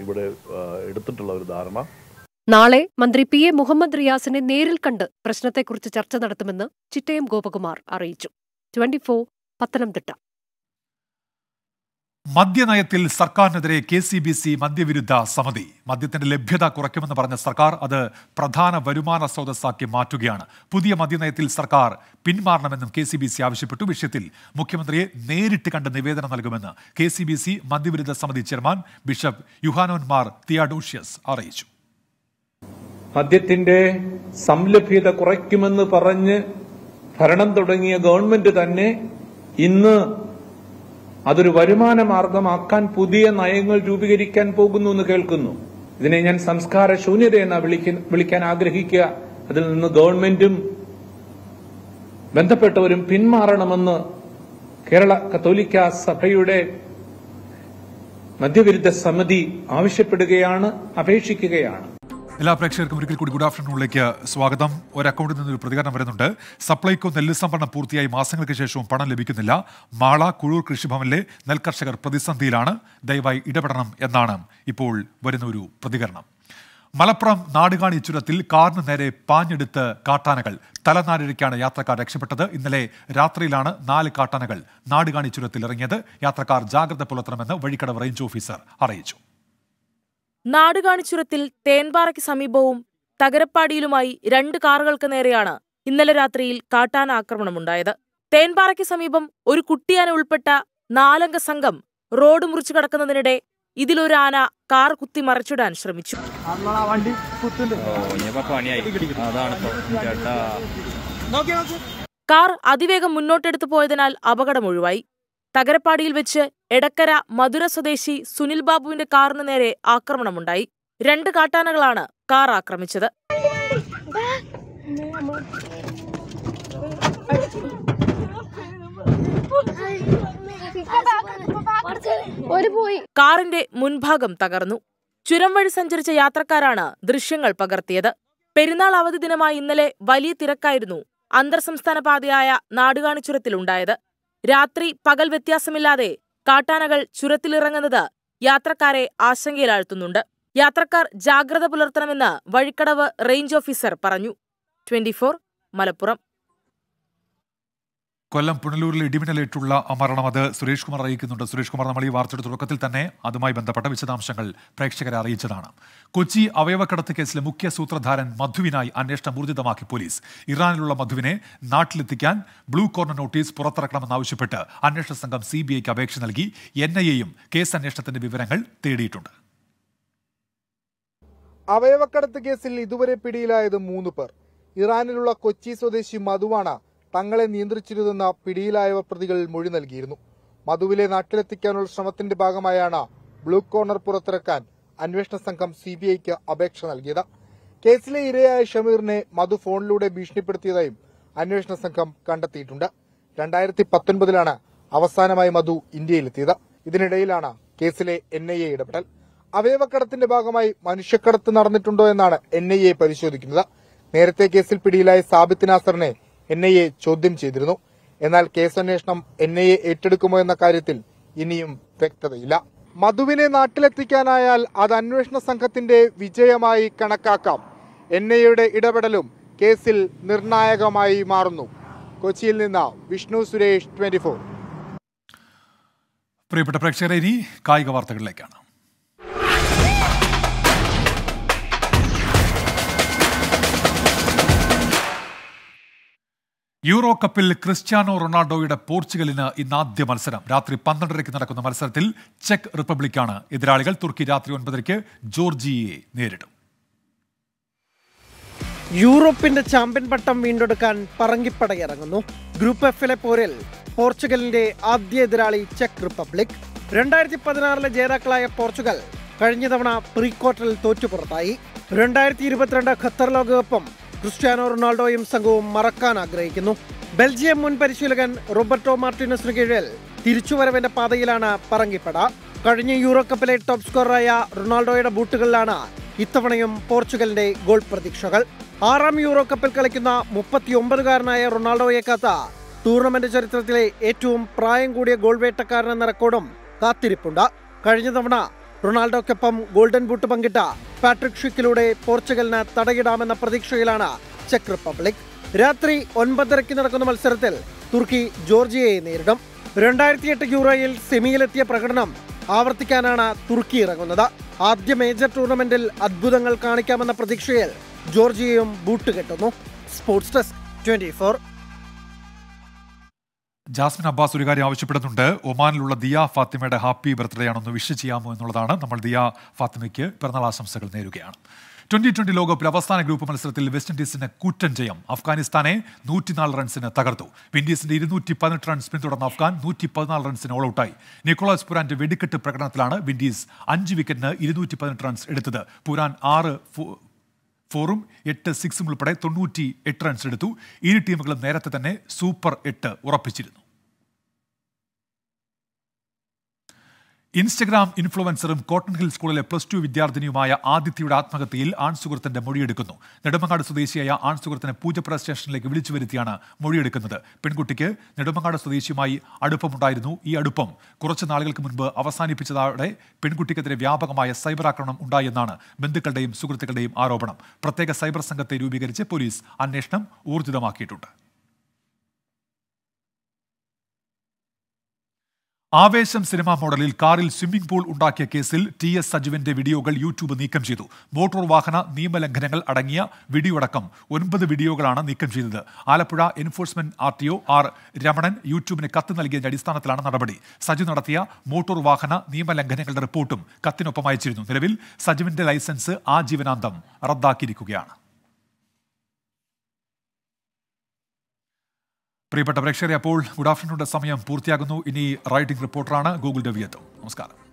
J: ഇവിടെ എടുത്തിട്ടുള്ള ഒരു ധാരണ
K: നാളെ മന്ത്രി പി എ മുഹമ്മദ് റിയാസിനെ നേരിൽ കണ്ട് പ്രശ്നത്തെക്കുറിച്ച് ചർച്ച നടത്തുമെന്ന് ചിറ്റയം ഗോപകുമാർ അറിയിച്ചു ട്വന്റി ഫോർ പത്തനംതിട്ട
A: മദ്യനയത്തിൽ സർക്കാരിനെതിരെ കെ സി ബി സി മദ്യവിരുദ്ധ സമിതി മദ്യത്തിന്റെ ലഭ്യത കുറയ്ക്കുമെന്ന് പറഞ്ഞ സർക്കാർ അത് പ്രധാന വരുമാന സ്രോതസ്സാക്കി മാറ്റുകയാണ് പുതിയ മദ്യനയത്തിൽ സർക്കാർ പിന്മാറണമെന്നും കെ സി ബി സി ആവശ്യപ്പെട്ടു വിഷയത്തിൽ മുഖ്യമന്ത്രിയെ നേരിട്ട് കണ്ട് നിവേദനം നൽകുമെന്ന് കെ സി ബി സി മദ്യവിരുദ്ധ സമിതി ചെയർമാൻ ബിഷപ്പ് യുഹാനോൻ മാർ തിയാഡോഷ്യസ് അറിയിച്ചു മദ്യത്തിന്റെ സംലഭ്യത കുറയ്ക്കുമെന്ന് പറഞ്ഞ്
J: ഭരണം തുടങ്ങിയ ഗവൺമെന്റ് തന്നെ ഇന്ന് അതൊരു വരുമാന മാർഗമാക്കാൻ പുതിയ നയങ്ങൾ രൂപീകരിക്കാൻ പോകുന്നു എന്ന് കേൾക്കുന്നു ഇതിനെ ഞാൻ സംസ്കാര ശൂന്യത എന്നാ വിളിക്കാൻ ആഗ്രഹിക്കുക അതിൽ നിന്ന് ഗവൺമെന്റും ബന്ധപ്പെട്ടവരും പിന്മാറണമെന്ന് കേരള കത്തോലിക്ക സഭയുടെ മദ്യവിരുദ്ധ സമിതി ആവശ്യപ്പെടുകയാണ് അപേക്ഷിക്കുകയാണ്
A: എല്ലാ പ്രേക്ഷകർക്കും ഒരിക്കൽ കൂടി ഗുഡ് ആഫ്റ്റർനൂണിലേക്ക് സ്വാഗതം ഒരു അക്കൗണ്ടിൽ നിന്ന് ഒരു പ്രതികരണം വരുന്നുണ്ട് സപ്ലൈകോ നെല്ല് സംഭരണം പൂർത്തിയായി മാസങ്ങൾക്ക് ശേഷവും പണം ലഭിക്കുന്നില്ല മാള കുഴൂർ കൃഷിഭവനിലെ നെൽകർഷകർ പ്രതിസന്ധിയിലാണ് ദയവായി ഇടപെടണം എന്നാണ് ഇപ്പോൾ വരുന്ന ഒരു പ്രതികരണം മലപ്പുറം നാടുകാണി ചുരത്തിൽ കാറിന് നേരെ പാഞ്ഞെടുത്ത് കാട്ടാനകൾ തലനാരിഴയ്ക്കാണ് യാത്രക്കാർ രക്ഷപ്പെട്ടത് ഇന്നലെ രാത്രിയിലാണ് നാല് കാട്ടാനകൾ നാടുകാണി ചുരത്തിൽ ഇറങ്ങിയത് യാത്രക്കാർ ജാഗ്രത പുലർത്തണമെന്ന് വഴിക്കടവ് റേഞ്ച് ഓഫീസർ അറിയിച്ചു
D: നാടുകാണിച്ചുരത്തിൽ തേൻപാറയ്ക്ക് സമീപവും തകരപ്പാടിയിലുമായി രണ്ട് കാറുകൾക്ക് നേരെയാണ് ഇന്നലെ രാത്രിയിൽ കാട്ടാന ആക്രമണമുണ്ടായത് തേൻപാറയ്ക്ക് സമീപം ഒരു കുട്ടിയാന ഉൾപ്പെട്ട നാലംഗ സംഘം റോഡ് മുറിച്ചു കടക്കുന്നതിനിടെ ഇതിലൊരാന കാർ കുത്തി മറിച്ചിടാൻ ശ്രമിച്ചു കാർ അതിവേഗം മുന്നോട്ടെടുത്തു പോയതിനാൽ അപകടം ഒഴിവായി തകരപ്പാടിയിൽ വെച്ച് എടക്കര മധുര സ്വദേശി സുനിൽ ബാബുവിന്റെ കാറിന് നേരെ ആക്രമണമുണ്ടായി രണ്ട് കാട്ടാനകളാണ് കാർ ആക്രമിച്ചത് ഒരു പോയി കാറിന്റെ മുൻഭാഗം തകർന്നു ചുരം വഴി സഞ്ചരിച്ച യാത്രക്കാരാണ് ദൃശ്യങ്ങൾ പകർത്തിയത് പെരുന്നാൾ അവധി ദിനമായ ഇന്നലെ വലിയ തിരക്കായിരുന്നു അന്തർ സംസ്ഥാന പാതയായ നാടുകാണിച്ചുരത്തിലുണ്ടായത് രാത്രി പകൽ വ്യത്യാസമില്ലാതെ കാട്ടാനകൾ ചുരത്തിലിറങ്ങുന്നത് യാത്രക്കാരെ ആശങ്കയിലാഴ്ത്തുന്നുണ്ട് യാത്രക്കാർ ജാഗ്രത പുലർത്തണമെന്ന് വഴിക്കടവ് റേഞ്ച് ഓഫീസർ പറഞ്ഞു ട്വന്റി മലപ്പുറം
A: കൊല്ലം പുനലൂരിൽ ഇടിമിന്നലേറ്റുള്ള മരണം അത് സുരേഷ് കുമാർ അറിയിക്കുന്നുണ്ട് സുരേഷ് കുമാർ നമ്മൾ ഈ വാർത്തയുടെ തുടക്കത്തിൽ തന്നെ അതുമായി ബന്ധപ്പെട്ട വിശദാംശങ്ങൾ പ്രേക്ഷകരെ അറിയിച്ചതാണ് കൊച്ചി അവയവക്കടത്ത് കേസിലെ മുഖ്യ സൂത്രധാരൻ മധുവിനായി അന്വേഷണം ഊർജിതമാക്കി പോലീസ് ഇറാനിലുള്ള മധുവിനെ നാട്ടിലെത്തിക്കാൻ ബ്ലൂ കോർണർ നോട്ടീസ് പുറത്തിറക്കണമെന്നാവശ്യപ്പെട്ട് അന്വേഷണ സംഘം സി ബി ഐക്ക് അപേക്ഷ നൽകി എൻ ഐ എയും കേസ് അന്വേഷണത്തിന്റെ വിവരങ്ങൾ തേടിയിട്ടുണ്ട് അവയവക്കടത്ത്
E: കേസിൽ ഇതുവരെ പിടിയിലായത് മൂന്ന് പേർ ഇറാനിലുള്ള കൊച്ചി സ്വദേശി മധുവാണ് തങ്ങളെ നിയന്ത്രിച്ചിരുന്ന പിടിയിലായവ പ്രതികൾ മൊഴി നൽകിയിരുന്നു മധുവിലെ നാട്ടിലെത്തിക്കാനുള്ള ശ്രമത്തിന്റെ ഭാഗമായാണ് ബ്ലൂ കോർണർ പുറത്തിറക്കാൻ അന്വേഷണ സംഘം സിബിഐക്ക് അപേക്ഷ നൽകിയത് കേസിലെ ഇരയായ ഷമീറിനെ മധു ഫോണിലൂടെ ഭീഷണിപ്പെടുത്തിയതായും അന്വേഷണ സംഘം കണ്ടെത്തിയിട്ടുണ്ട് രണ്ടായിരത്തി പത്തൊൻപതിലാണ് അവസാനമായി മധു ഇന്ത്യയിലെത്തിയത് ഇതിനിടയിലാണ് കേസിലെ എൻ ഐ എ ഇടപെടൽ അവയവക്കടത്തിന്റെ ഭാഗമായി മനുഷ്യക്കടത്ത് നടന്നിട്ടുണ്ടോ എന്നാണ് എൻ ഐ എ പരിശോധിക്കുന്നത് നേരത്തെ കേസിൽ പിടിയിലായ സാബിത്ത് നാസറിനെ എൻ ഐ എ ചോദ്യം ചെയ്തിരുന്നു എന്നാൽ കേസന്വേഷണം എൻ ഐ എ ഏറ്റെടുക്കുമോ എന്ന കാര്യത്തിൽ ഇനിയും വ്യക്തതയില്ല മധുവിനെ നാട്ടിലെത്തിക്കാനായാൽ അത് അന്വേഷണ സംഘത്തിന്റെ വിജയമായി കണക്കാക്കാം എൻ ഐ എയുടെ ഇടപെടലും കേസിൽ നിർണായകമായി മാറുന്നു കൊച്ചിയിൽ നിന്ന് വിഷ്ണു സുരേഷ് ട്വന്റി
A: പ്രിയപ്പെട്ട പ്രേക്ഷകരെ ഇനി കായിക വാർത്തകളിലേക്കാണ് യൂറോ കപ്പിൽ ക്രിസ്ത്യാനോ റൊണാൾഡോയുടെ പോർച്ചുഗലിന് ഇന്ന് ആദ്യ മത്സരം രാത്രി പന്ത്രണ്ടരയ്ക്ക് നടക്കുന്ന മത്സരത്തിൽ ചെക്ക് റിപ്പബ്ലിക്കാണ് എതിരാളികൾ തുർക്കി രാത്രി ഒൻപതരയ്ക്ക് ജോർജിയയെ നേരിടും
G: യൂറോപ്പിന്റെ ചാമ്പ്യൻ പട്ടം വീണ്ടെടുക്കാൻ പറങ്കിപ്പടയിറങ്ങുന്നു ഗ്രൂപ്പ് എഫിലെ പോരിൽ പോർച്ചുഗലിന്റെ ആദ്യ എതിരാളി ചെക്ക് റിപ്പബ്ലിക് രണ്ടായിരത്തി പതിനാറിലെ ജേതാക്കളായ പോർച്ചുഗൽ കഴിഞ്ഞ തവണ പ്രീ ക്വാർട്ടറിൽ പുറത്തായി രണ്ടായിരത്തി ഇരുപത്തിരണ്ട് ഖത്തർ ലോകകപ്പും ക്രിസ്ത്യാനോ റൊണാൾഡോയും സംഘവും മറക്കാൻ ആഗ്രഹിക്കുന്നു ബെൽജിയം മുൻ പരിശീലകൻ റോബർട്ടോ മാർട്ടിനസിന് കീഴിൽ തിരിച്ചുവരവിന്റെ പാതയിലാണ് പറങ്കിപ്പട കഴിഞ്ഞ യൂറോ കപ്പിലെ ടോപ് സ്കോററായ റൊണാൾഡോയുടെ ബൂട്ടുകളിലാണ് ഇത്തവണയും പോർച്ചുഗലിന്റെ ഗോൾ പ്രതീക്ഷകൾ ആറാം യൂറോ കപ്പിൽ കളിക്കുന്ന മുപ്പത്തിയൊമ്പതുകാരനായ റൊണാൾഡോയെ കാത്ത ടൂർണമെന്റ് ചരിത്രത്തിലെ ഏറ്റവും പ്രായം കൂടിയ ഗോൾ എന്ന റെക്കോർഡും കാത്തിരിപ്പുണ്ട് കഴിഞ്ഞ തവണ റൊണാൾഡോക്കൊപ്പം ഗോൾഡൻ ബൂട്ട് പങ്കിട്ട പാട്രിക് ഷിക്കിലൂടെ പോർച്ചുഗലിന് തടയിടാമെന്ന പ്രതീക്ഷയിലാണ് ചെക്ക് റിപ്പബ്ലിക് രാത്രി ഒൻപതരയ്ക്ക് നടക്കുന്ന മത്സരത്തിൽ തുർക്കി ജോർജിയയെ നേരിടും എട്ട് യൂറോയിൽ സെമിയിലെത്തിയ പ്രകടനം ആവർത്തിക്കാനാണ് തുർക്കി ഇറങ്ങുന്നത് ആദ്യ മേജർ ടൂർണമെന്റിൽ അത്ഭുതങ്ങൾ കാണിക്കാമെന്ന പ്രതീക്ഷയിൽ ജോർജിയയും ബൂട്ട് കെട്ടുന്നു sports desk twenty
A: Jasmin Abbas ഒരു കാര്യം ആവശ്യപ്പെടുന്നുണ്ട് ഒമാനിലുള്ള ദിയ ഫാത്തിമയുടെ ഹാപ്പി ബർത്ത്ഡേ ആണ് ഒന്ന് വിഷ് ചെയ്യാമോ എന്നുള്ളതാണ് നമ്മൾ ദിയ ഫാത്തിമയ്ക്ക് പിറന്നാൾ ആശംസകൾ നേരുകയാണ് ട്വന്റി ട്വന്റി ലോകകപ്പിൽ അവസാന ഗ്രൂപ്പ് മത്സരത്തിൽ വെസ്റ്റ് ഇൻഡീസിന് കൂറ്റൻ ജയം അഫ്ഗാനിസ്ഥാനെ നൂറ്റിനാല് റൺസിന് തകർത്തു വിൻഡീസിന്റെ ഇരുന്നൂറ്റി പതിനെട്ട് റൺസ് പിന്തുടർന്ന അഫ്ഗാൻ നൂറ്റി പതിനാല് റൺസിന് ഓൾ ഔട്ടായി നിക്കോളാസ് പുരാന്റെ വെടിക്കെട്ട് പ്രകടനത്തിലാണ് വിൻഡീസ് അഞ്ച് വിക്കറ്റിന് ഇരുന്നൂറ്റി പതിനെട്ട് റൺസ് എടുത്തത് പുരാൻ ആറ് ഫോറും എട്ട് സിക്സും ഉൾപ്പെടെ തൊണ്ണൂറ്റി എട്ട് റൺസ് എടുത്തു ഇരു ടീമുകളും നേരത്തെ തന്നെ സൂപ്പർ എട്ട് ഉറപ്പിച്ചിരുന്നു ഇൻസ്റ്റഗ്രാം ഇൻഫ്ലുവൻസറും കോട്ടൺ ഹിൽ സ്കൂളിലെ പ്ലസ് ടു വിദ്യാർത്ഥിനിയുമായ ആദിത്യയുടെ ആത്മഹത്യയിൽ ആൺസുഹൃത്തിന്റെ മൊഴിയെടുക്കുന്നു നെടുമങ്ങാട് സ്വദേശിയായ ആൺസുഹൃത്തിനെ പൂജപ്പുറ സ്റ്റേഷനിലേക്ക് വിളിച്ചു വരുത്തിയാണ് മൊഴിയെടുക്കുന്നത് പെൺകുട്ടിക്ക് നെടുമങ്ങാട് സ്വദേശിയുമായി അടുപ്പമുണ്ടായിരുന്നു ഈ അടുപ്പം കുറച്ച് നാളുകൾക്ക് മുൻപ് അവസാനിപ്പിച്ചതോടെ പെൺകുട്ടിക്കെതിരെ വ്യാപകമായ സൈബർ ആക്രമണം ഉണ്ടായെന്നാണ് ബന്ധുക്കളുടെയും സുഹൃത്തുക്കളുടെയും ആരോപണം പ്രത്യേക സൈബർ സംഘത്തെ രൂപീകരിച്ച് പോലീസ് അന്വേഷണം ഊർജിതമാക്കിയിട്ടുണ്ട് ആവേശം സിനിമാ മോഡലിൽ കാറിൽ സ്വിമ്മിംഗ് പൂൾ ഉണ്ടാക്കിയ കേസിൽ ടി എസ് സജുവിന്റെ വീഡിയോകൾ യൂട്യൂബ് നീക്കം ചെയ്തു മോട്ടോർ വാഹന നിയമലംഘനങ്ങൾ അടങ്ങിയ വീഡിയോടക്കം ഒൻപത് വീഡിയോകളാണ് നീക്കം ചെയ്തത് Alappuzha enforcement R T O R Ramanan യൂട്യൂബിന് കത്ത് നൽകിയതിന്റെ അടിസ്ഥാനത്തിലാണ് നടപടി സജു നടത്തിയ മോട്ടോർ വാഹന നിയമലംഘനങ്ങളുടെ റിപ്പോർട്ടും കത്തിനൊപ്പം അയച്ചിരുന്നു നിലവിൽ സജുവിന്റെ ലൈസൻസ് ആജീവനാന്തം റദ്ദാക്കിയിരിക്കുകയാണ് പ്രിയപ്പെട്ട പ്രേക്ഷകരെ അപ്പോൾ ഗുഡ് ആഫ്റ്റർനൂണിൻ്റെ സമയം പൂർത്തിയാകുന്നു ഇനി റൈറ്റിംഗ് റിപ്പോർട്ടറാണ് ഗൂഗിൾ ഡെവിയത്തും നമസ്കാരം